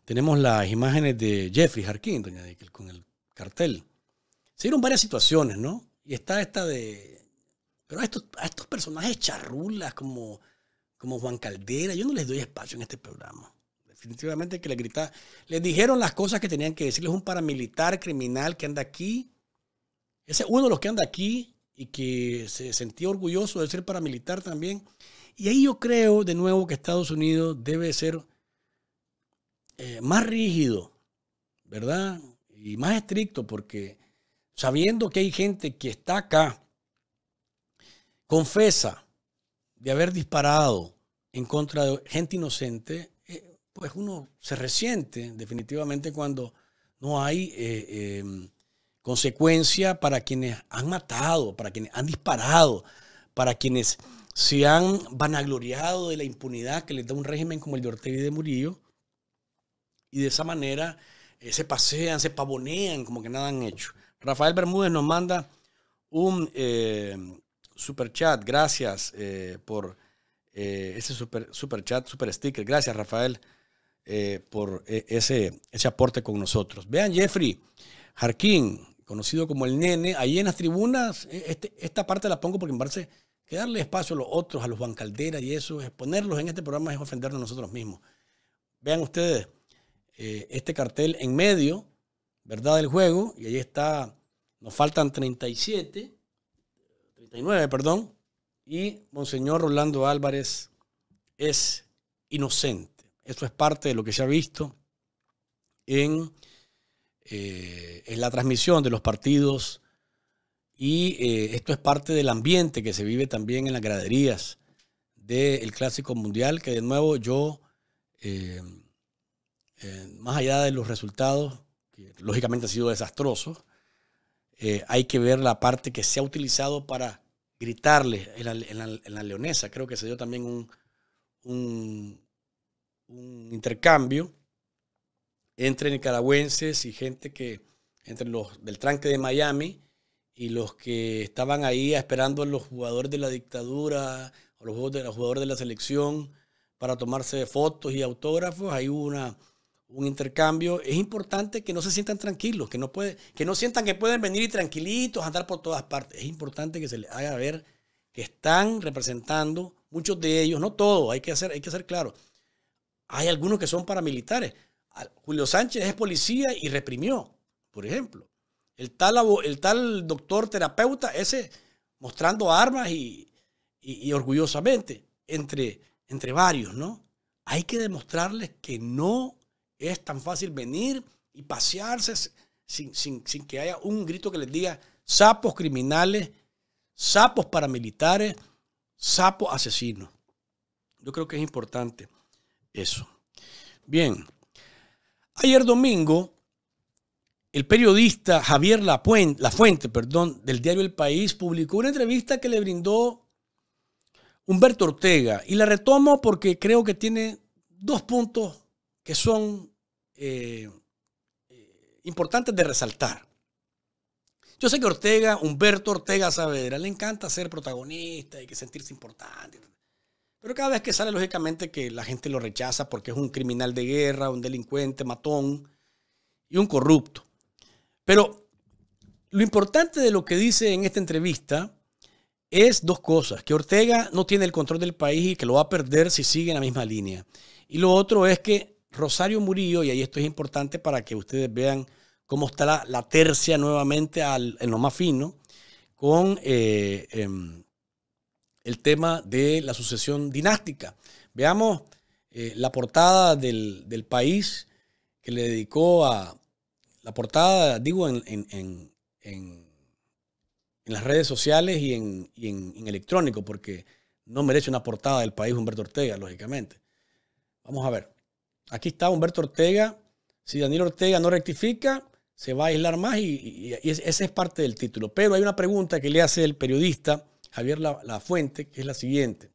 Tenemos las imágenes de Jeffrey Harkin, doña Dickel, con el cartel. Se dieron varias situaciones, ¿no? Y está esta de... Pero a estos, estos personajes charrulas como, como Juan Caldera, yo no les doy espacio en este programa definitivamente que le grita, les dijeron las cosas que tenían que decirles un paramilitar criminal que anda aquí. Ese uno de los que anda aquí y que se sentía orgulloso de ser paramilitar también. Y ahí yo creo de nuevo que Estados Unidos debe ser eh, más rígido, ¿verdad? Y más estricto, porque sabiendo que hay gente que está acá, confesa de haber disparado en contra de gente inocente, eh, pues uno se resiente definitivamente cuando no hay eh, em, consecuencia para quienes han matado, para quienes han disparado, para quienes se han vanagloriado de la impunidad que les da un régimen como el de Ortega y de Murillo, y de esa manera eh, se pasean, se pavonean como que nada han hecho. Rafael Bermúdez nos manda un eh, super chat, gracias eh, por ese super, super chat, super sticker, gracias Rafael por ese, ese aporte con nosotros. Vean Jeffrey Jarkin conocido como el nene, ahí en las tribunas, e, este, esta parte la pongo porque en parece que darle espacio a los otros, a los bancalderas y eso, ponerlos en este programa es ofendernos nosotros mismos. Vean ustedes eh, este cartel en medio, ¿verdad? Del juego, y ahí está, nos faltan 37, 39, perdón, y Monseñor Rolando Álvarez es inocente. Eso es parte de lo que se ha visto en eh, en la transmisión de los partidos. Y eh, esto es parte del ambiente que se vive también en las graderías del Clásico Mundial, que de nuevo yo, eh, eh, más allá de los resultados, que lógicamente ha sido desastrosos hay que ver la parte que se ha utilizado para gritarle en la, leonesa. Creo que se dio también un, un, un intercambio entre nicaragüenses y gente que, entre los del tranque de Miami y los que estaban ahí esperando a los jugadores de la dictadura, o los jugadores de, la selección para tomarse fotos y autógrafos. Hay una, un intercambio. Es importante que no se sientan tranquilos, que no, puede, que no sientan que pueden venir y tranquilitos, andar por todas partes. Es importante que se les haga ver que están representando, muchos de ellos, no todos, hay que hacer, hay que claro. Hay algunos que son paramilitares, Julio Sánchez es policía y reprimió, por ejemplo. El tal, el tal doctor terapeuta, ese mostrando armas y, orgullosamente, entre, entre varios, ¿no? Hay que demostrarles que no es tan fácil venir y pasearse sin, sin que haya un grito que les diga sapos criminales, sapos paramilitares, sapos asesinos. Yo creo que es importante eso. Bien. Ayer domingo, el periodista Javier Lafuente, La Fuente, perdón, del diario El País publicó una entrevista que le brindó Humberto Ortega y la retomo porque creo que tiene dos puntos que son eh, eh, importantes de resaltar. Yo sé que Ortega, Humberto Ortega Saavedra, le encanta ser protagonista y que sentirse importante. Pero cada vez que sale, lógicamente, que la gente lo rechaza porque es un criminal de guerra, un delincuente, matón y un corrupto. Pero lo importante de lo que dice en esta entrevista es dos cosas, que Ortega no tiene el control del país y que lo va a perder si sigue en la misma línea. Y lo otro es que Rosario Murillo, y ahí esto es importante para que ustedes vean cómo está la, tercia nuevamente en lo más fino, con eh, em, el tema de la sucesión dinástica. Veamos eh, la portada del, país que le dedicó a... La portada, digo, en, en, las redes sociales y, en, electrónico, porque no merece una portada del país Humberto Ortega, lógicamente. Vamos a ver. Aquí está Humberto Ortega. Si Daniel Ortega no rectifica, se va a aislar más y, esa es parte del título. Pero hay una pregunta que le hace el periodista Javier la, fuente, que es la siguiente.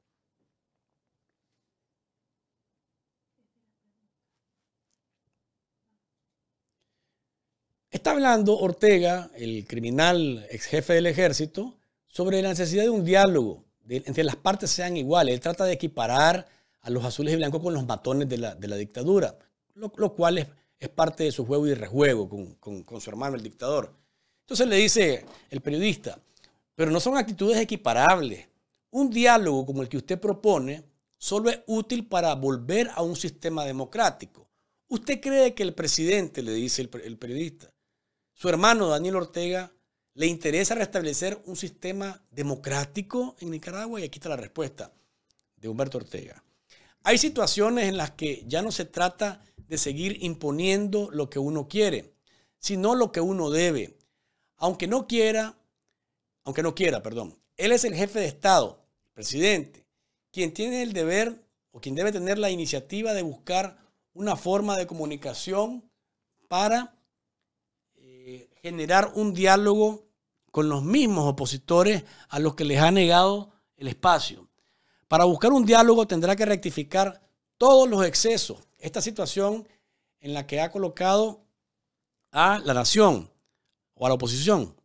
Está hablando Ortega, el criminal ex jefe del ejército, sobre la necesidad de un diálogo, entre las partes sean iguales. Él trata de equiparar a los azules y blancos con los matones de la, dictadura, lo, cual es, parte de su juego y rejuego con, con su hermano, el dictador. Entonces le dice el periodista, pero no son actitudes equiparables. Un diálogo como el que usted propone solo es útil para volver a un sistema democrático. ¿Usted cree que el presidente, le dice el, periodista, su hermano Daniel Ortega, le interesa restablecer un sistema democrático en Nicaragua? Y aquí está la respuesta de Humberto Ortega. Hay situaciones en las que ya no se trata de seguir imponiendo lo que uno quiere, sino lo que uno debe. Aunque no quiera, aunque no quiera, perdón. Él es el jefe de Estado, presidente, quien tiene el deber o quien debe tener la iniciativa de buscar una forma de comunicación para eh, generar un diálogo con los mismos opositores a los que les ha negado el espacio. Para buscar un diálogo tendrá que rectificar todos los excesos. Esta situación en la que ha colocado a la nación o a la oposición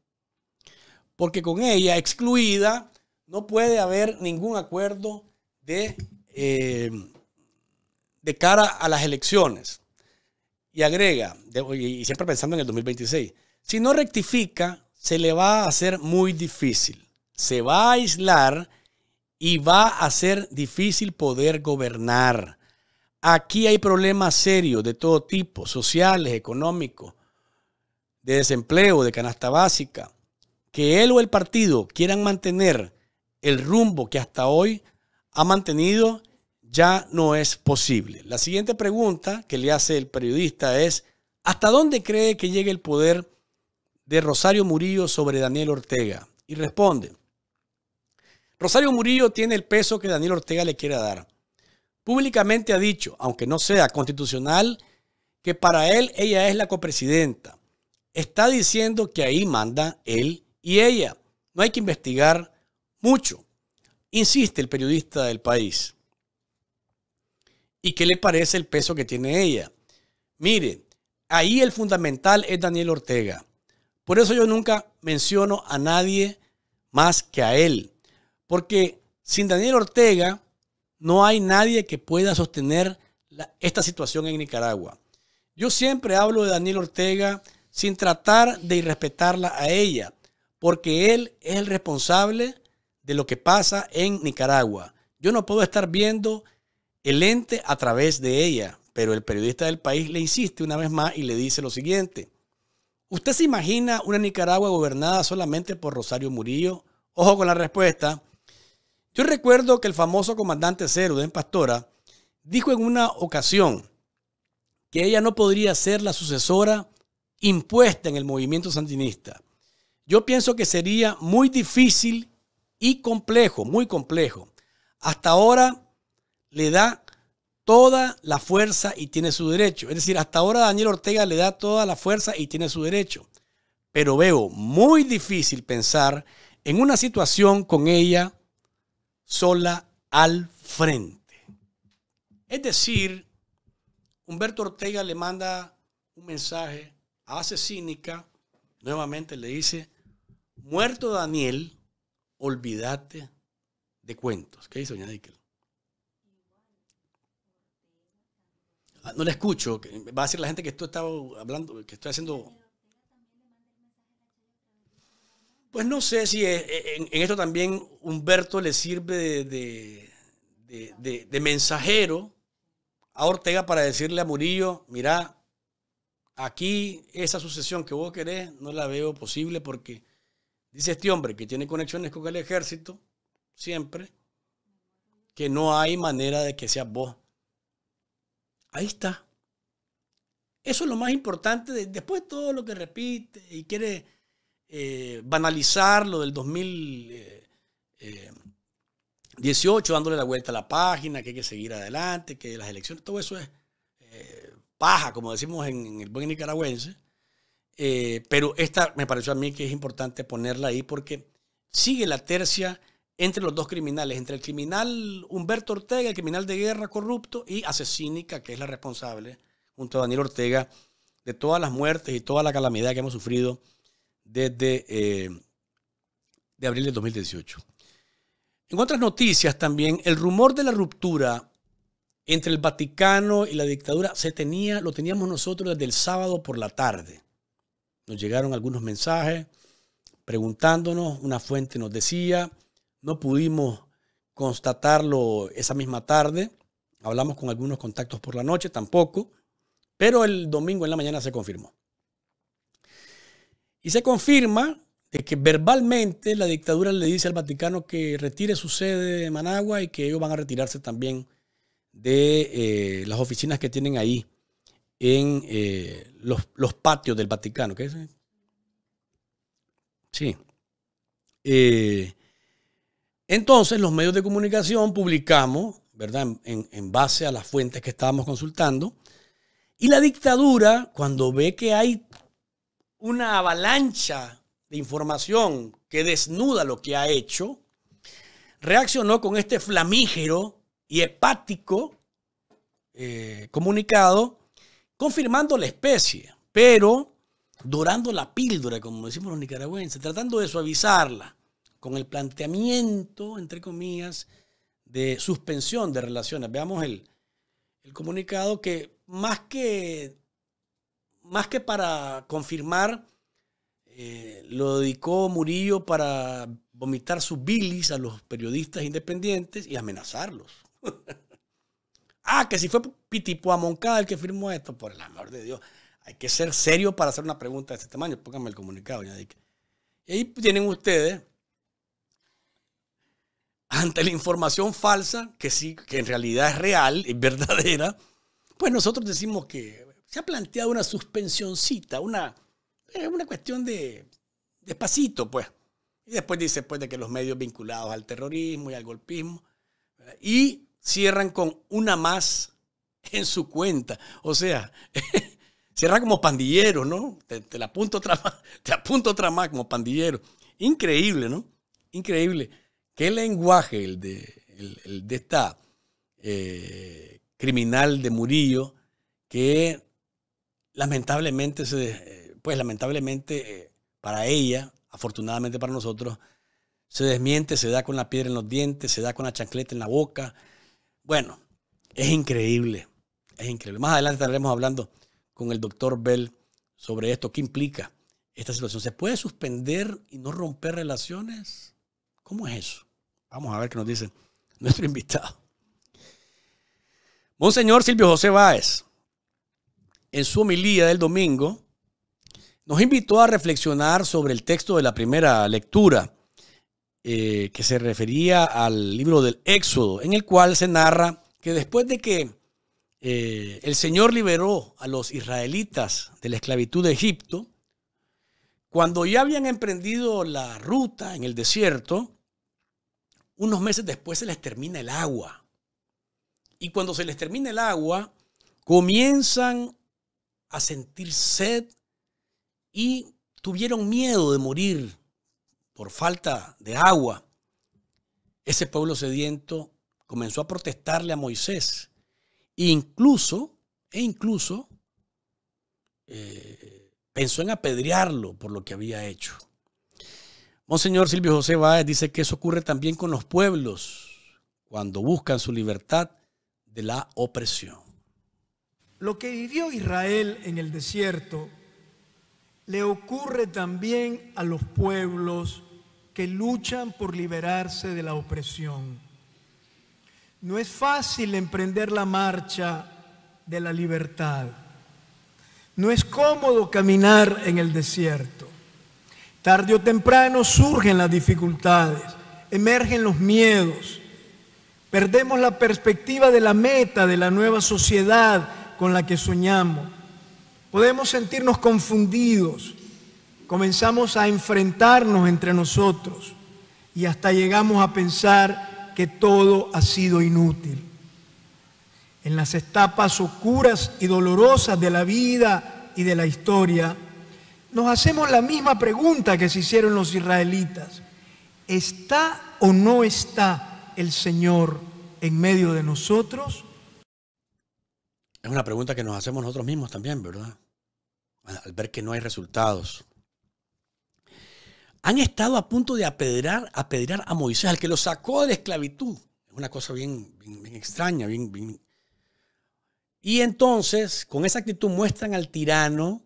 porque con ella excluida no puede haber ningún acuerdo de, eh, de cara a las elecciones. Y agrega, y siempre pensando en el 2026, si no rectifica, se le va a hacer muy difícil. Se va a aislar y va a ser difícil poder gobernar. Aquí hay problemas serios de todo tipo, sociales, económicos, de desempleo, de canasta básica, que él o el partido quieran mantener el rumbo que hasta hoy ha mantenido ya no es posible. La siguiente pregunta que le hace el periodista es, ¿hasta dónde cree que llegue el poder de Rosario Murillo sobre Daniel Ortega? Y responde, Rosario Murillo tiene el peso que Daniel Ortega le quiera dar. Públicamente ha dicho, aunque no sea constitucional, que para él ella es la copresidenta. Está diciendo que ahí manda él y ella. No hay que investigar mucho, insiste el periodista del país. ¿Y qué le parece el peso que tiene ella? Mire, ahí el fundamental es Daniel Ortega. Por eso yo nunca menciono a nadie más que a él. Porque sin Daniel Ortega no hay nadie que pueda sostener esta situación en Nicaragua. Yo siempre hablo de Daniel Ortega sin tratar de irrespetarla a ella, porque él es el responsable de lo que pasa en Nicaragua. Yo no puedo estar viendo el ente a través de ella, pero el periodista del país le insiste una vez más y le dice lo siguiente. ¿Usted se imagina una Nicaragua gobernada solamente por Rosario Murillo? Ojo con la respuesta. Yo recuerdo que el famoso comandante Cero de Pastora dijo en una ocasión que ella no podría ser la sucesora impuesta en el movimiento sandinista yo pienso que sería muy difícil y complejo, muy complejo. Hasta ahora le da toda la fuerza y tiene su derecho. Es decir, hasta ahora Daniel Ortega le da toda la fuerza y tiene su derecho. Pero veo muy difícil pensar en una situación con ella sola al frente. Es decir, Humberto Ortega le manda un mensaje a Cínica, nuevamente le dice, Muerto Daniel, olvídate de cuentos. ¿Qué dice doña Díquel? Ah, no le escucho. Va a decir la gente que esto estaba hablando, que estoy haciendo. Pues no sé si eh, en, esto también Humberto le sirve de, de mensajero a Ortega para decirle a Murillo, mira, aquí esa sucesión que vos querés no la veo posible porque Dice este hombre que tiene conexiones con el ejército, siempre, que no hay manera de que seas vos. Ahí está. Eso es lo más importante. De, después todo lo que repite y quiere eh, banalizar lo del 2018, eh, eh, dándole la vuelta a la página, que hay que seguir adelante, que las elecciones, todo eso es paja, como decimos en el buen nicaragüense. Eh, pero esta me pareció a mí que es importante ponerla ahí porque sigue la tercia entre los dos criminales, entre el criminal Humberto Ortega, el criminal de guerra corrupto, y Asesínica, que es la responsable, junto a Daniel Ortega, de todas las muertes y toda la calamidad que hemos sufrido desde eh, de abril de 2018. En otras noticias también, el rumor de la ruptura entre el Vaticano y la dictadura se tenía, lo teníamos nosotros desde el sábado por la tarde. Nos llegaron algunos mensajes preguntándonos, una fuente nos decía, no pudimos constatarlo esa misma tarde, hablamos con algunos contactos por la noche, tampoco, pero el domingo en la mañana se confirmó. Y se confirma de que verbalmente la dictadura le dice al Vaticano que retire su sede de Managua y que ellos van a retirarse también de eh, las oficinas que tienen ahí en eh, los, patios del Vaticano. ¿Qué es? Sí. Eh, entonces, los medios de comunicación publicamos, ¿verdad? En, base a las fuentes que estábamos consultando. Y la dictadura, cuando ve que hay una avalancha de información que desnuda lo que ha hecho, reaccionó con este flamígero y hepático eh, comunicado confirmando la especie, pero dorando la píldora, como decimos los nicaragüenses, tratando de suavizarla con el planteamiento, entre comillas, de suspensión de relaciones. Veamos el, comunicado que más que, más que para confirmar, eh, lo dedicó Murillo para vomitar su bilis a los periodistas independientes y amenazarlos. ah, que si fue Tipo a Moncada el que firmó esto, por el amor de Dios. Hay que ser serio para hacer una pregunta de este tamaño. Pónganme el comunicado, doña Dick. Y ahí tienen ustedes, ante la información falsa, que sí, que en realidad es real, y verdadera, pues nosotros decimos que se ha planteado una suspensioncita, una, eh, una cuestión de despacito, pues. Y después dice, pues, de que los medios vinculados al terrorismo y al golpismo. Y cierran con una más en su cuenta. O sea, será como pandillero, ¿no? Te, apunto otra más, te apunto otra más como pandillero. Increíble, ¿no? Increíble. ¿Qué lenguaje el de, de esta eh, criminal de Murillo que lamentablemente, se, pues lamentablemente eh, para ella, afortunadamente para nosotros, se desmiente, se da con la piedra en los dientes, se da con la chancleta en la boca. Bueno, es increíble. Es increíble. Más adelante estaremos hablando con el doctor Bell sobre esto. ¿Qué implica esta situación? ¿Se puede suspender y no romper relaciones? ¿Cómo es eso? Vamos a ver qué nos dice nuestro invitado. Monseñor Silvio José Báez, en su homilía del domingo, nos invitó a reflexionar sobre el texto de la primera lectura, eh, que se refería al libro del Éxodo, en el cual se narra que después de que eh, el Señor liberó a los israelitas de la esclavitud de Egipto. Cuando ya habían emprendido la ruta en el desierto, unos meses después se les termina el agua. Y cuando se les termina el agua, comienzan a sentir sed y tuvieron miedo de morir por falta de agua. Ese pueblo sediento comenzó a protestarle a Moisés incluso, e incluso, eh, pensó en apedrearlo por lo que había hecho. Monseñor Silvio José Báez dice que eso ocurre también con los pueblos cuando buscan su libertad de la opresión. Lo que vivió Israel en el desierto le ocurre también a los pueblos que luchan por liberarse de la opresión. No es fácil emprender la marcha de la libertad. No es cómodo caminar en el desierto. Tarde o temprano surgen las dificultades, emergen los miedos. Perdemos la perspectiva de la meta de la nueva sociedad con la que soñamos. Podemos sentirnos confundidos. Comenzamos a enfrentarnos entre nosotros y hasta llegamos a pensar que todo ha sido inútil. En las etapas oscuras y dolorosas de la vida y de la historia, nos hacemos la misma pregunta que se hicieron los israelitas. ¿Está o no está el Señor en medio de nosotros? Es una pregunta que nos hacemos nosotros mismos también, ¿verdad? Al ver que no hay resultados, han estado a punto de apedrear, a Moisés, al que lo sacó de la esclavitud. Es una cosa bien, bien, extraña, Y entonces, con esa actitud muestran al tirano,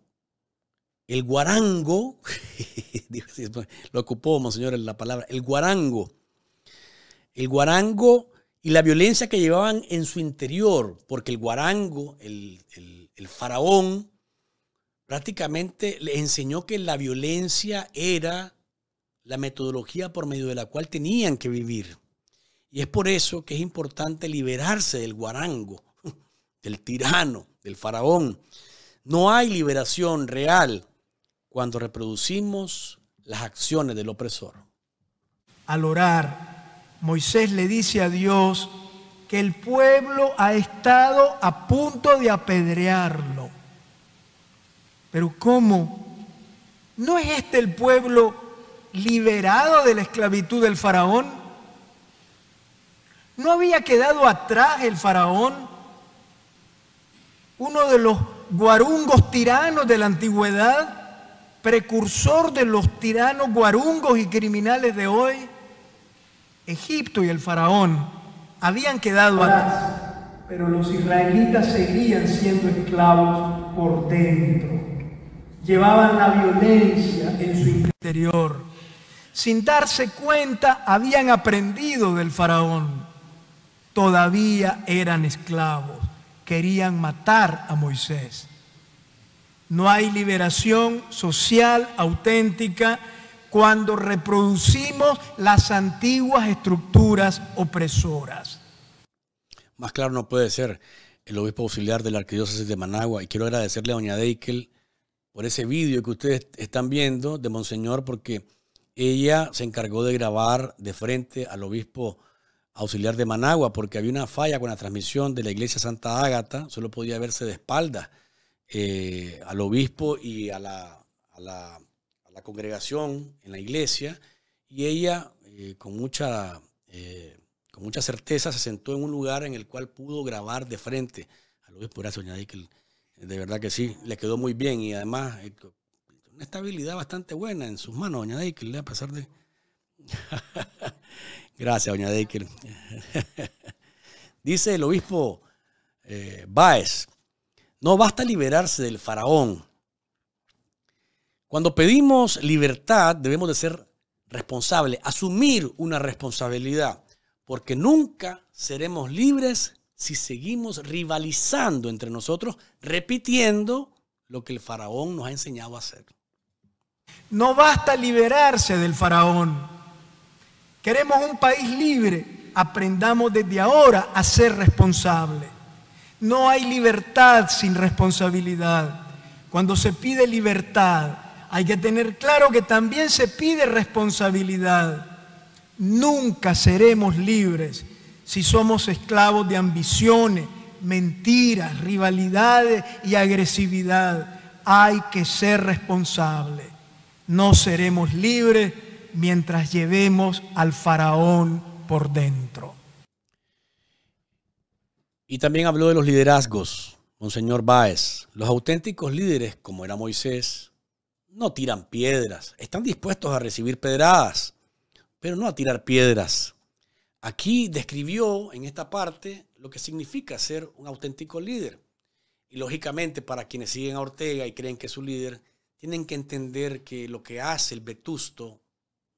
el guarango, pues, lo ocupó, monseñor, la palabra, el guarango. El guarango y la violencia que llevaban en su interior, porque el guarango, el, el faraón, prácticamente le enseñó que la violencia era la metodología por medio de la cual tenían que vivir. Y es por eso que es importante liberarse del guarango, del tirano, del faraón. No hay liberación real cuando reproducimos las acciones del opresor. Al orar, Moisés le dice a Dios que el pueblo ha estado a punto de apedrearlo. Pero ¿cómo? ¿No es este el pueblo liberado de la esclavitud del faraón? ¿No había quedado atrás el faraón? Uno de los guarungos tiranos de la antigüedad, precursor de los tiranos guarungos y criminales de hoy, Egipto y el faraón habían quedado atrás. Pero los israelitas seguían siendo esclavos por dentro. Llevaban la violencia en su interior sin darse cuenta, habían aprendido del faraón. Todavía eran esclavos. Querían matar a Moisés. No hay liberación social auténtica cuando reproducimos las antiguas estructuras opresoras. Más claro no puede ser el obispo auxiliar de la arquidiócesis de Managua. Y quiero agradecerle a doña Deikel por ese vídeo que ustedes están viendo de Monseñor, porque ella se encargó de grabar de frente al obispo auxiliar de Managua porque había una falla con la transmisión de la iglesia Santa Ágata, solo podía verse de espalda eh, al obispo y a la, a, la, congregación en la iglesia y ella eh, con, mucha, eh, con mucha certeza se sentó en un lugar en el cual pudo grabar de frente al obispo. Gracias, doña De verdad que sí, le quedó muy bien y además una estabilidad bastante buena en sus manos, doña Deikel, ¿eh? a pesar de... Gracias, doña Deiker Dice el obispo eh, no basta liberarse del faraón. Cuando pedimos libertad debemos de ser responsables, asumir una responsabilidad, porque nunca seremos libres si seguimos rivalizando entre nosotros, repitiendo lo que el faraón nos ha enseñado a hacer. No basta liberarse del faraón. Queremos un país libre. Aprendamos desde ahora a ser responsables. No hay libertad sin responsabilidad. Cuando se pide libertad, hay que tener claro que también se pide responsabilidad. Nunca seremos libres si somos esclavos de ambiciones, mentiras, rivalidades y agresividad. Hay que ser responsable no seremos libres mientras llevemos al faraón por dentro. Y también habló de los liderazgos, Monseñor Báez. Los auténticos líderes, como era Moisés, no tiran piedras, están dispuestos a recibir pedradas, pero no a tirar piedras. Aquí describió en esta parte lo que significa ser un auténtico líder. Y lógicamente para quienes siguen a Ortega y creen que es su líder tienen que entender que lo que hace el vetusto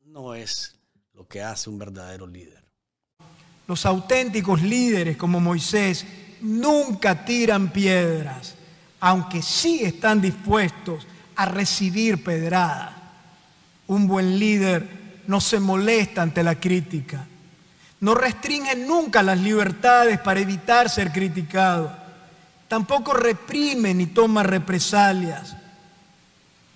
no es lo que hace un verdadero líder. Los auténticos líderes como Moisés nunca tiran piedras, aunque sí están dispuestos a recibir pedrada. Un buen líder no se molesta ante la crítica, no restringe nunca las libertades para evitar ser criticado, tampoco reprime ni toma represalias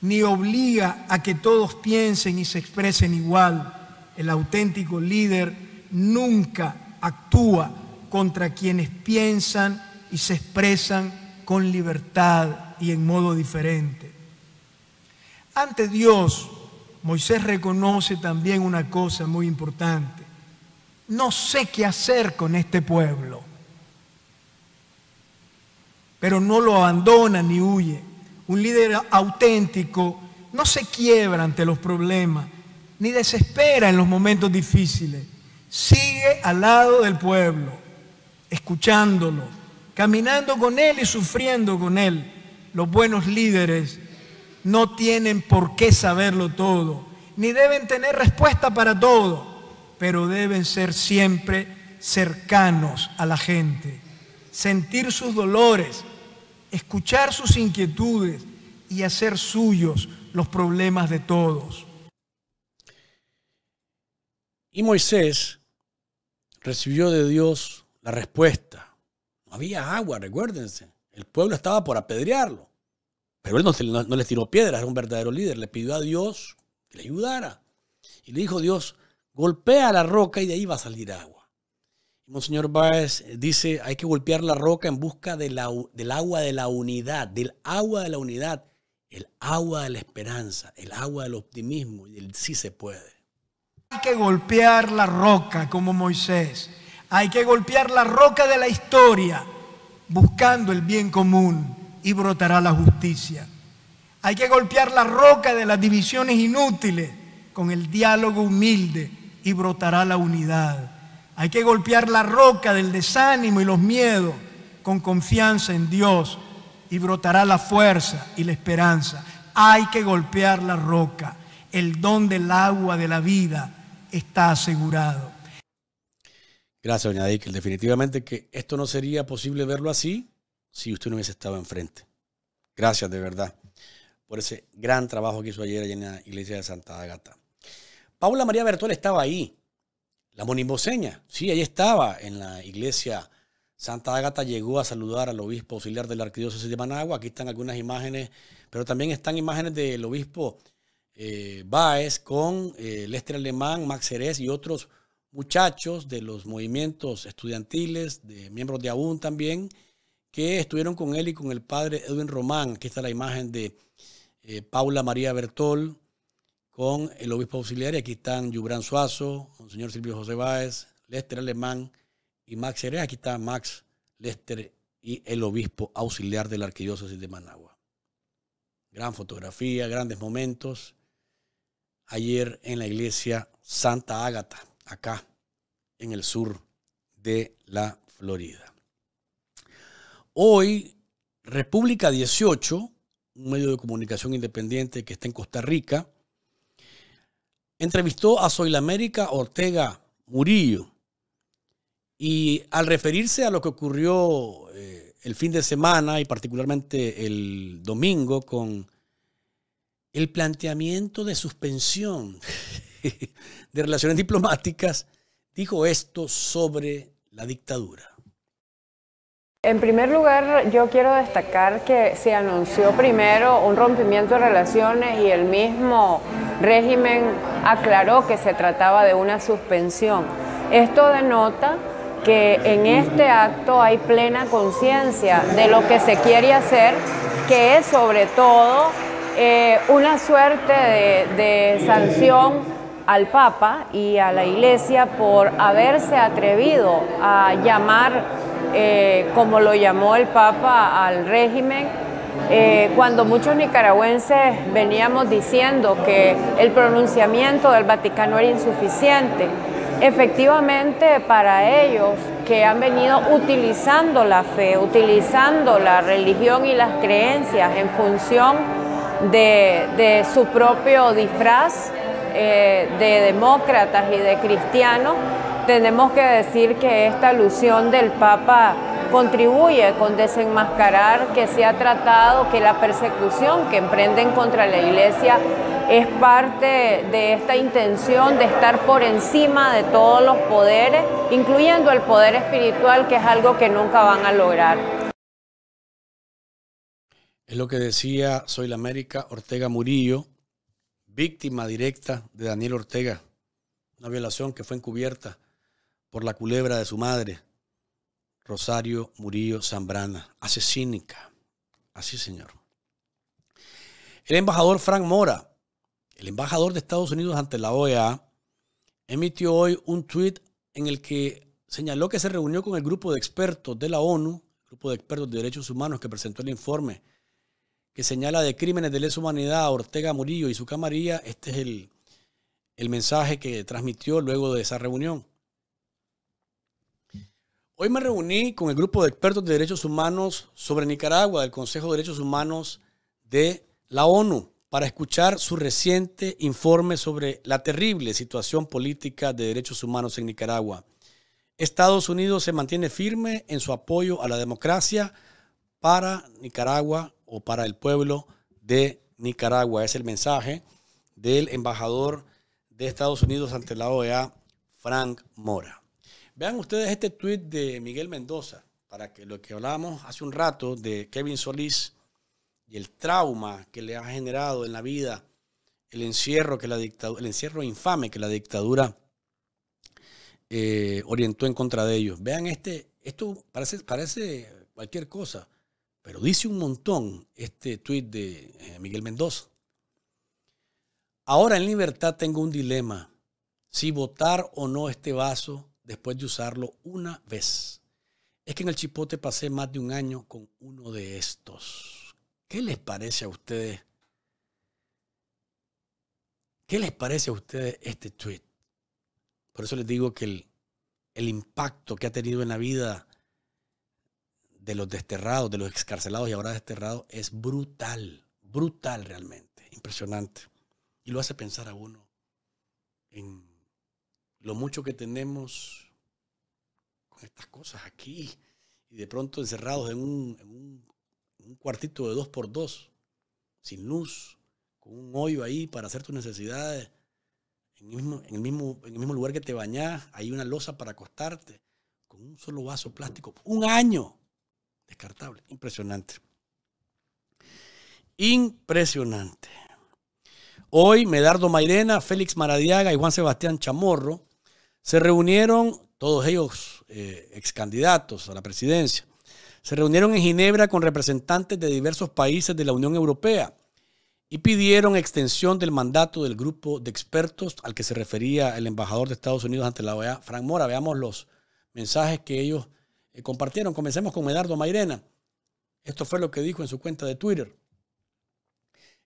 ni obliga a que todos piensen y se expresen igual. El auténtico líder nunca actúa contra quienes piensan y se expresan con libertad y en modo diferente. Ante Dios, Moisés reconoce también una cosa muy importante. No sé qué hacer con este pueblo, pero no lo abandona ni huye un líder auténtico, no se quiebra ante los problemas, ni desespera en los momentos difíciles. Sigue al lado del pueblo, escuchándolo, caminando con él y sufriendo con él. Los buenos líderes no tienen por qué saberlo todo, ni deben tener respuesta para todo, pero deben ser siempre cercanos a la gente, sentir sus dolores, escuchar sus inquietudes y hacer suyos los problemas de todos. Y Moisés recibió de Dios la respuesta. No había agua, recuérdense. El pueblo estaba por apedrearlo. Pero él no, le tiró piedras, era un verdadero líder. Le pidió a Dios que le ayudara. Y le dijo Dios, golpea la roca y de ahí va a salir agua señor Báez eh, dice, hay que golpear la roca en busca del agua de la unidad, del agua de la unidad, el agua de la esperanza, el agua del optimismo y el sí se puede. Hay que golpear la roca como Moisés, hay que golpear la roca de la historia buscando el bien común y brotará la justicia. Hay que golpear la roca de las divisiones inútiles con el diálogo humilde y brotará la unidad. Hay que golpear la roca del desánimo y los miedos con confianza en Dios y brotará la fuerza y la esperanza. Hay que golpear la roca. El don del agua de la vida está asegurado. Gracias, doña Dickel. Definitivamente que esto no sería posible verlo así si usted no hubiese estado enfrente. Gracias de verdad por ese gran trabajo que hizo ayer en la iglesia de Santa Agata. Paula María Bertol estaba ahí la monimboseña, sí, ahí estaba en la iglesia. Santa Ágata llegó a saludar al obispo auxiliar de la arquidiócesis de Managua. Aquí están algunas imágenes, pero también están imágenes del obispo eh, Baez con Lestre eh, Lester Alemán, Max Jerez y otros muchachos de los movimientos estudiantiles, de miembros de AUN también, que estuvieron con él y con el padre Edwin Román. Aquí está la imagen de eh, Paula María Bertol, con el obispo auxiliar. Y aquí están Yubran Suazo, señor Silvio José Báez, Lester Alemán y Max Heré. Aquí está Max, Lester y el obispo auxiliar de la Arquidiócesis de Managua. Gran fotografía, grandes momentos. Ayer en la iglesia Santa Ágata, acá en el sur de la Florida. Hoy, República 18, un medio de comunicación independiente que está en Costa Rica, entrevistó a América Ortega Murillo y al referirse a lo que ocurrió eh, el fin de semana y particularmente el domingo con el planteamiento de suspensión de relaciones diplomáticas, dijo esto sobre la dictadura. En primer lugar, yo quiero destacar que se anunció primero un rompimiento de relaciones y el mismo régimen aclaró que se trataba de una suspensión. Esto denota que en este acto hay plena conciencia de lo que se quiere hacer, que es sobre todo eh, una suerte de sanción al Papa y a la Iglesia por haberse atrevido a llamar eh, como lo llamó el Papa al régimen, eh, cuando muchos nicaragüenses veníamos diciendo que el pronunciamiento del Vaticano era insuficiente. Efectivamente, para ellos que han venido utilizando la fe, utilizando la religión y las creencias en función de, su propio disfraz eh, de demócratas y de cristianos, tenemos que decir que esta alusión del Papa contribuye con desenmascarar que se ha tratado que la persecución que emprenden contra la Iglesia es parte de esta intención de estar por encima de todos los poderes, incluyendo el poder espiritual, que es algo que nunca van a lograr. Es lo que decía Soy la América Ortega Murillo, víctima directa de Daniel Ortega, una violación que fue encubierta por la culebra de su madre, Rosario Murillo Zambrana, asesínica. Así, señor. El embajador Frank Mora, el embajador de Estados Unidos ante la OEA, emitió hoy un tuit en el que señaló que se reunió con el grupo de expertos de la ONU, grupo de expertos de derechos humanos que presentó el informe que señala de crímenes de lesa humanidad a Ortega Murillo y su camarilla. Este es el, el mensaje que transmitió luego de esa reunión. Hoy me reuní con el grupo de expertos de derechos humanos sobre Nicaragua del Consejo de Derechos Humanos de la ONU para escuchar su reciente informe sobre la terrible situación política de derechos humanos en Nicaragua. Estados Unidos se mantiene firme en su apoyo a la democracia para Nicaragua o para el pueblo de Nicaragua. Es el mensaje del embajador de Estados Unidos ante la OEA, Frank Mora. Vean ustedes este tuit de Miguel Mendoza, para que lo que hablábamos hace un rato de Kevin Solís y el trauma que le ha generado en la vida el encierro, que la dictadura, el encierro infame que la dictadura eh, orientó en contra de ellos. Vean este, esto parece, parece cualquier cosa, pero dice un montón este tuit de eh, Miguel Mendoza. Ahora en libertad tengo un dilema, si votar o no este vaso después de usarlo una vez. Es que en el chipote pasé más de un año con uno de estos. ¿Qué les parece a ustedes? ¿Qué les parece a ustedes este tweet? Por eso les digo que el, el impacto que ha tenido en la vida de los desterrados, de los excarcelados y ahora desterrados es brutal, brutal realmente, impresionante. Y lo hace pensar a uno en lo mucho que tenemos con estas cosas aquí y de pronto encerrados en un, cuartito de dos por dos, sin luz, con un hoyo ahí para hacer tus necesidades, en el mismo, lugar que te bañás, hay una losa para acostarte, con un solo vaso plástico, un año descartable, impresionante. Impresionante. Hoy Medardo Mairena, Félix Maradiaga y Juan Sebastián Chamorro se reunieron todos ellos eh, ex candidatos a la presidencia. Se reunieron en Ginebra con representantes de diversos países de la Unión Europea y pidieron extensión del mandato del grupo de expertos al que se refería el embajador de Estados Unidos ante la OEA, Frank Mora. Veamos los mensajes que ellos eh, compartieron. Comencemos con Medardo Mairena. Esto fue lo que dijo en su cuenta de Twitter.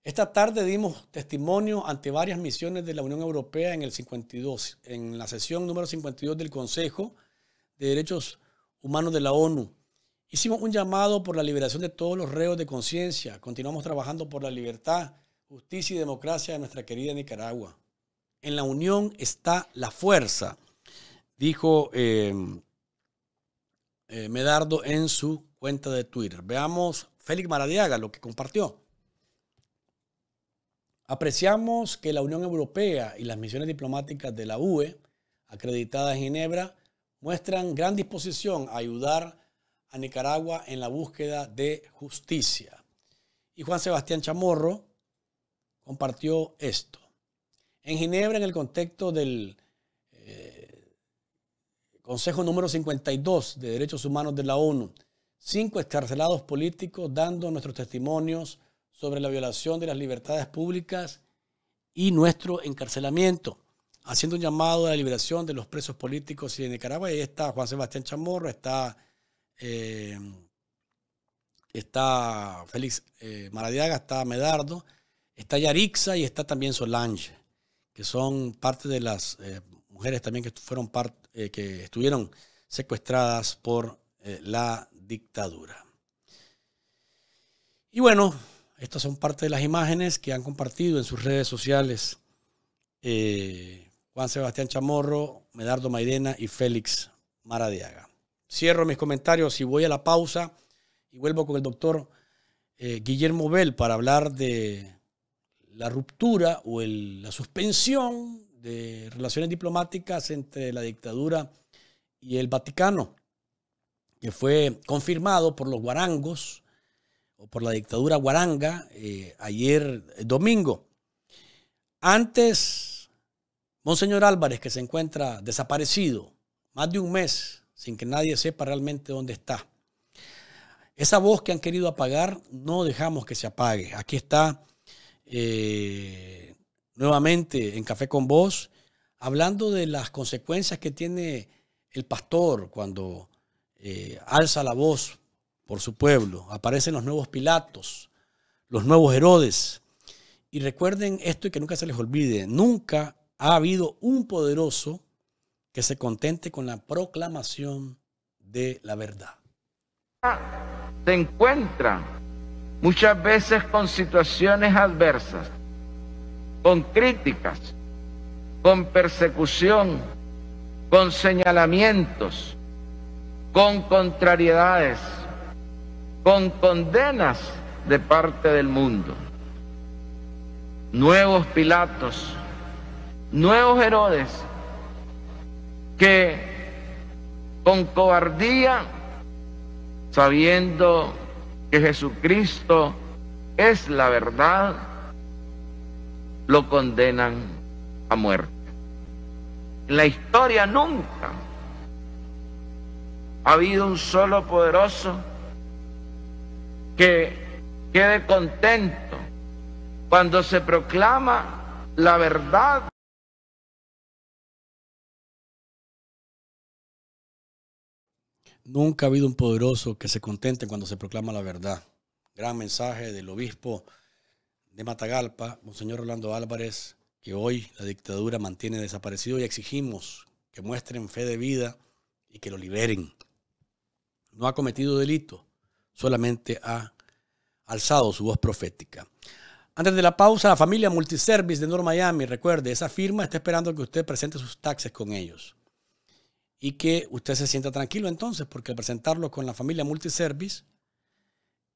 Esta tarde dimos testimonio ante varias misiones de la Unión Europea en el 52, en la sesión número 52 del Consejo de Derechos Humanos de la ONU. Hicimos un llamado por la liberación de todos los reos de conciencia. Continuamos trabajando por la libertad, justicia y democracia de nuestra querida Nicaragua. En la unión está la fuerza, dijo em, eh, Medardo en su cuenta de Twitter. Veamos Félix Maradiaga lo que compartió. Apreciamos que la Unión Europea y las misiones diplomáticas de la UE, acreditadas en Ginebra, muestran gran disposición a ayudar a Nicaragua en la búsqueda de justicia. Y Juan Sebastián Chamorro compartió esto. En Ginebra, en el contexto del eh, Consejo número 52 de Derechos Humanos de la ONU, cinco escarcelados políticos dando nuestros testimonios sobre la violación de las libertades públicas y nuestro encarcelamiento, haciendo un llamado a la liberación de los presos políticos y de Nicaragua. Ahí está Juan Sebastián Chamorro, está, eh, está Félix eh, Maradiaga, está Medardo, está Yarixa y está también Solange, que son parte de las eh, mujeres también que, fueron que estuvieron secuestradas por la dictadura. Y bueno, estas son parte de las imágenes que han compartido en sus redes sociales eh, Juan Sebastián Chamorro, Medardo Maidena y Félix Maradiaga. Cierro mis comentarios y voy a la pausa y vuelvo con el doctor eh, Guillermo Bell para hablar de la ruptura o la suspensión de relaciones diplomáticas entre la dictadura y el Vaticano, que fue confirmado por los guarangos o por la dictadura guaranga eh, ayer eh, domingo. Antes, Monseñor Álvarez, que se encuentra desaparecido más de un mes sin que nadie sepa realmente dónde está. Esa voz que han querido apagar, no dejamos que se apague. Aquí está eh, nuevamente en Café con Voz, hablando de las consecuencias que tiene el pastor cuando alza la voz por su pueblo. Aparecen los nuevos Pilatos, los nuevos Herodes. Y recuerden esto y que nunca se les olvide, nunca ha habido un poderoso que se contente con la proclamación de la verdad. Se encuentra muchas veces con situaciones adversas, con críticas, con persecución, con señalamientos, con contrariedades con condenas de parte del mundo. Nuevos Pilatos, nuevos Herodes, que con cobardía, sabiendo que Jesucristo es la verdad, lo condenan a muerte. En la historia nunca ha habido un solo poderoso que quede contento cuando se proclama la verdad. Nunca ha habido un poderoso que se contente cuando se proclama la verdad. Gran mensaje del obispo de Matagalpa, Monseñor Orlando Álvarez, que hoy la dictadura mantiene desaparecido y exigimos que muestren fe de vida y que lo liberen. No ha cometido delito, solamente ha alzado su voz profética. Antes de la pausa, la familia Multiservice de North Miami, recuerde, esa firma está esperando que usted presente sus taxes con ellos. Y que usted se sienta tranquilo entonces, porque al presentarlo con la familia Multiservice,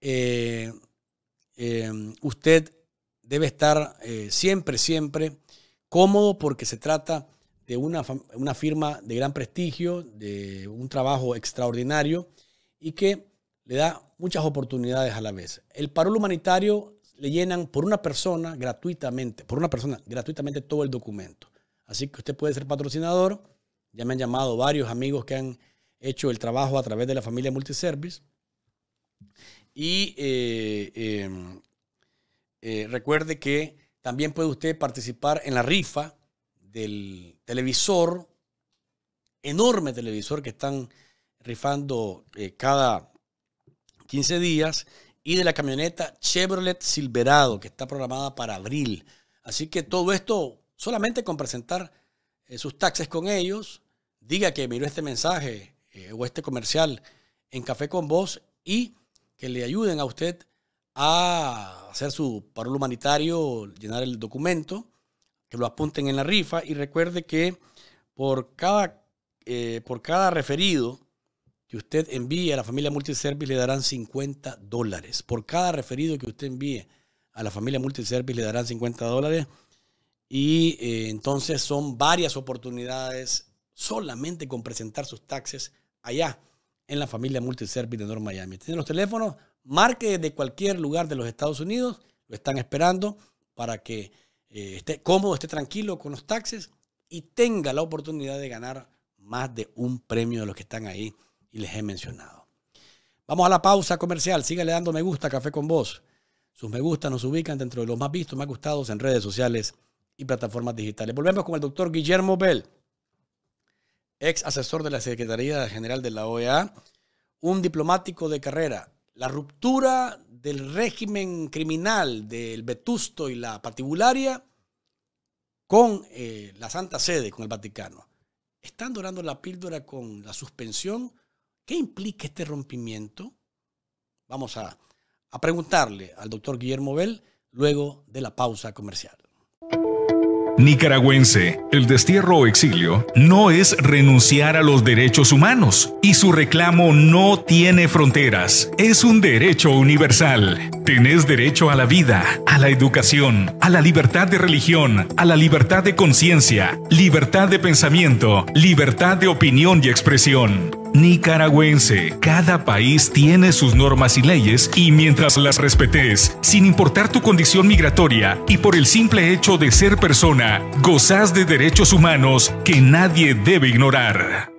eh, eh, usted debe estar eh, siempre, siempre cómodo porque se trata de una, una firma de gran prestigio, de un trabajo extraordinario y que le da muchas oportunidades a la vez. El parol humanitario le llenan por una persona gratuitamente, por una persona gratuitamente todo el documento. Así que usted puede ser patrocinador. Ya me han llamado varios amigos que han hecho el trabajo a través de la familia Multiservice. Y eh, em, eh, recuerde que también puede usted participar en la rifa del televisor, enorme televisor que están rifando eh, cada 15 días, y de la camioneta Chevrolet Silverado, que está programada para abril. Así que todo esto solamente con presentar eh, sus taxes con ellos, diga que miró este mensaje eh, o este comercial en Café con Vos y que le ayuden a usted a hacer su paro humanitario, llenar el documento, que lo apunten en la rifa y recuerde que por cada, eh, por cada referido que usted envíe a la familia Multiservice le darán 50 dólares. Por cada referido que usted envíe a la familia Multiservice le darán 50 dólares. Y eh, entonces son varias oportunidades solamente con presentar sus taxes allá en la familia Multiservice de North Miami. Tienen los teléfonos, marque de cualquier lugar de los Estados Unidos, lo están esperando para que eh, esté cómodo, esté tranquilo con los taxes y tenga la oportunidad de ganar más de un premio de los que están ahí y les he mencionado. Vamos a la pausa comercial. le dando me gusta Café con Vos. Sus me gusta nos ubican dentro de los más vistos, más gustados en redes sociales y plataformas digitales. Volvemos con el doctor Guillermo Bell, ex asesor de la Secretaría General de la OEA, un diplomático de carrera. La ruptura del régimen criminal del vetusto y la patibularia con eh, la Santa Sede, con el Vaticano. ¿Están dorando la píldora con la suspensión ¿Qué implica este rompimiento? Vamos a, preguntarle al doctor Guillermo Bell luego de la pausa comercial. Nicaragüense, el destierro o exilio no es renunciar a los derechos humanos y su reclamo no tiene fronteras, es un derecho universal. Tenés derecho a la vida, a la educación, a la libertad de religión, a la libertad de conciencia, libertad de pensamiento, libertad de opinión y expresión nicaragüense. Cada país tiene sus normas y leyes y mientras las respetes, sin importar tu condición migratoria y por el simple hecho de ser persona, gozas de derechos humanos que nadie debe ignorar.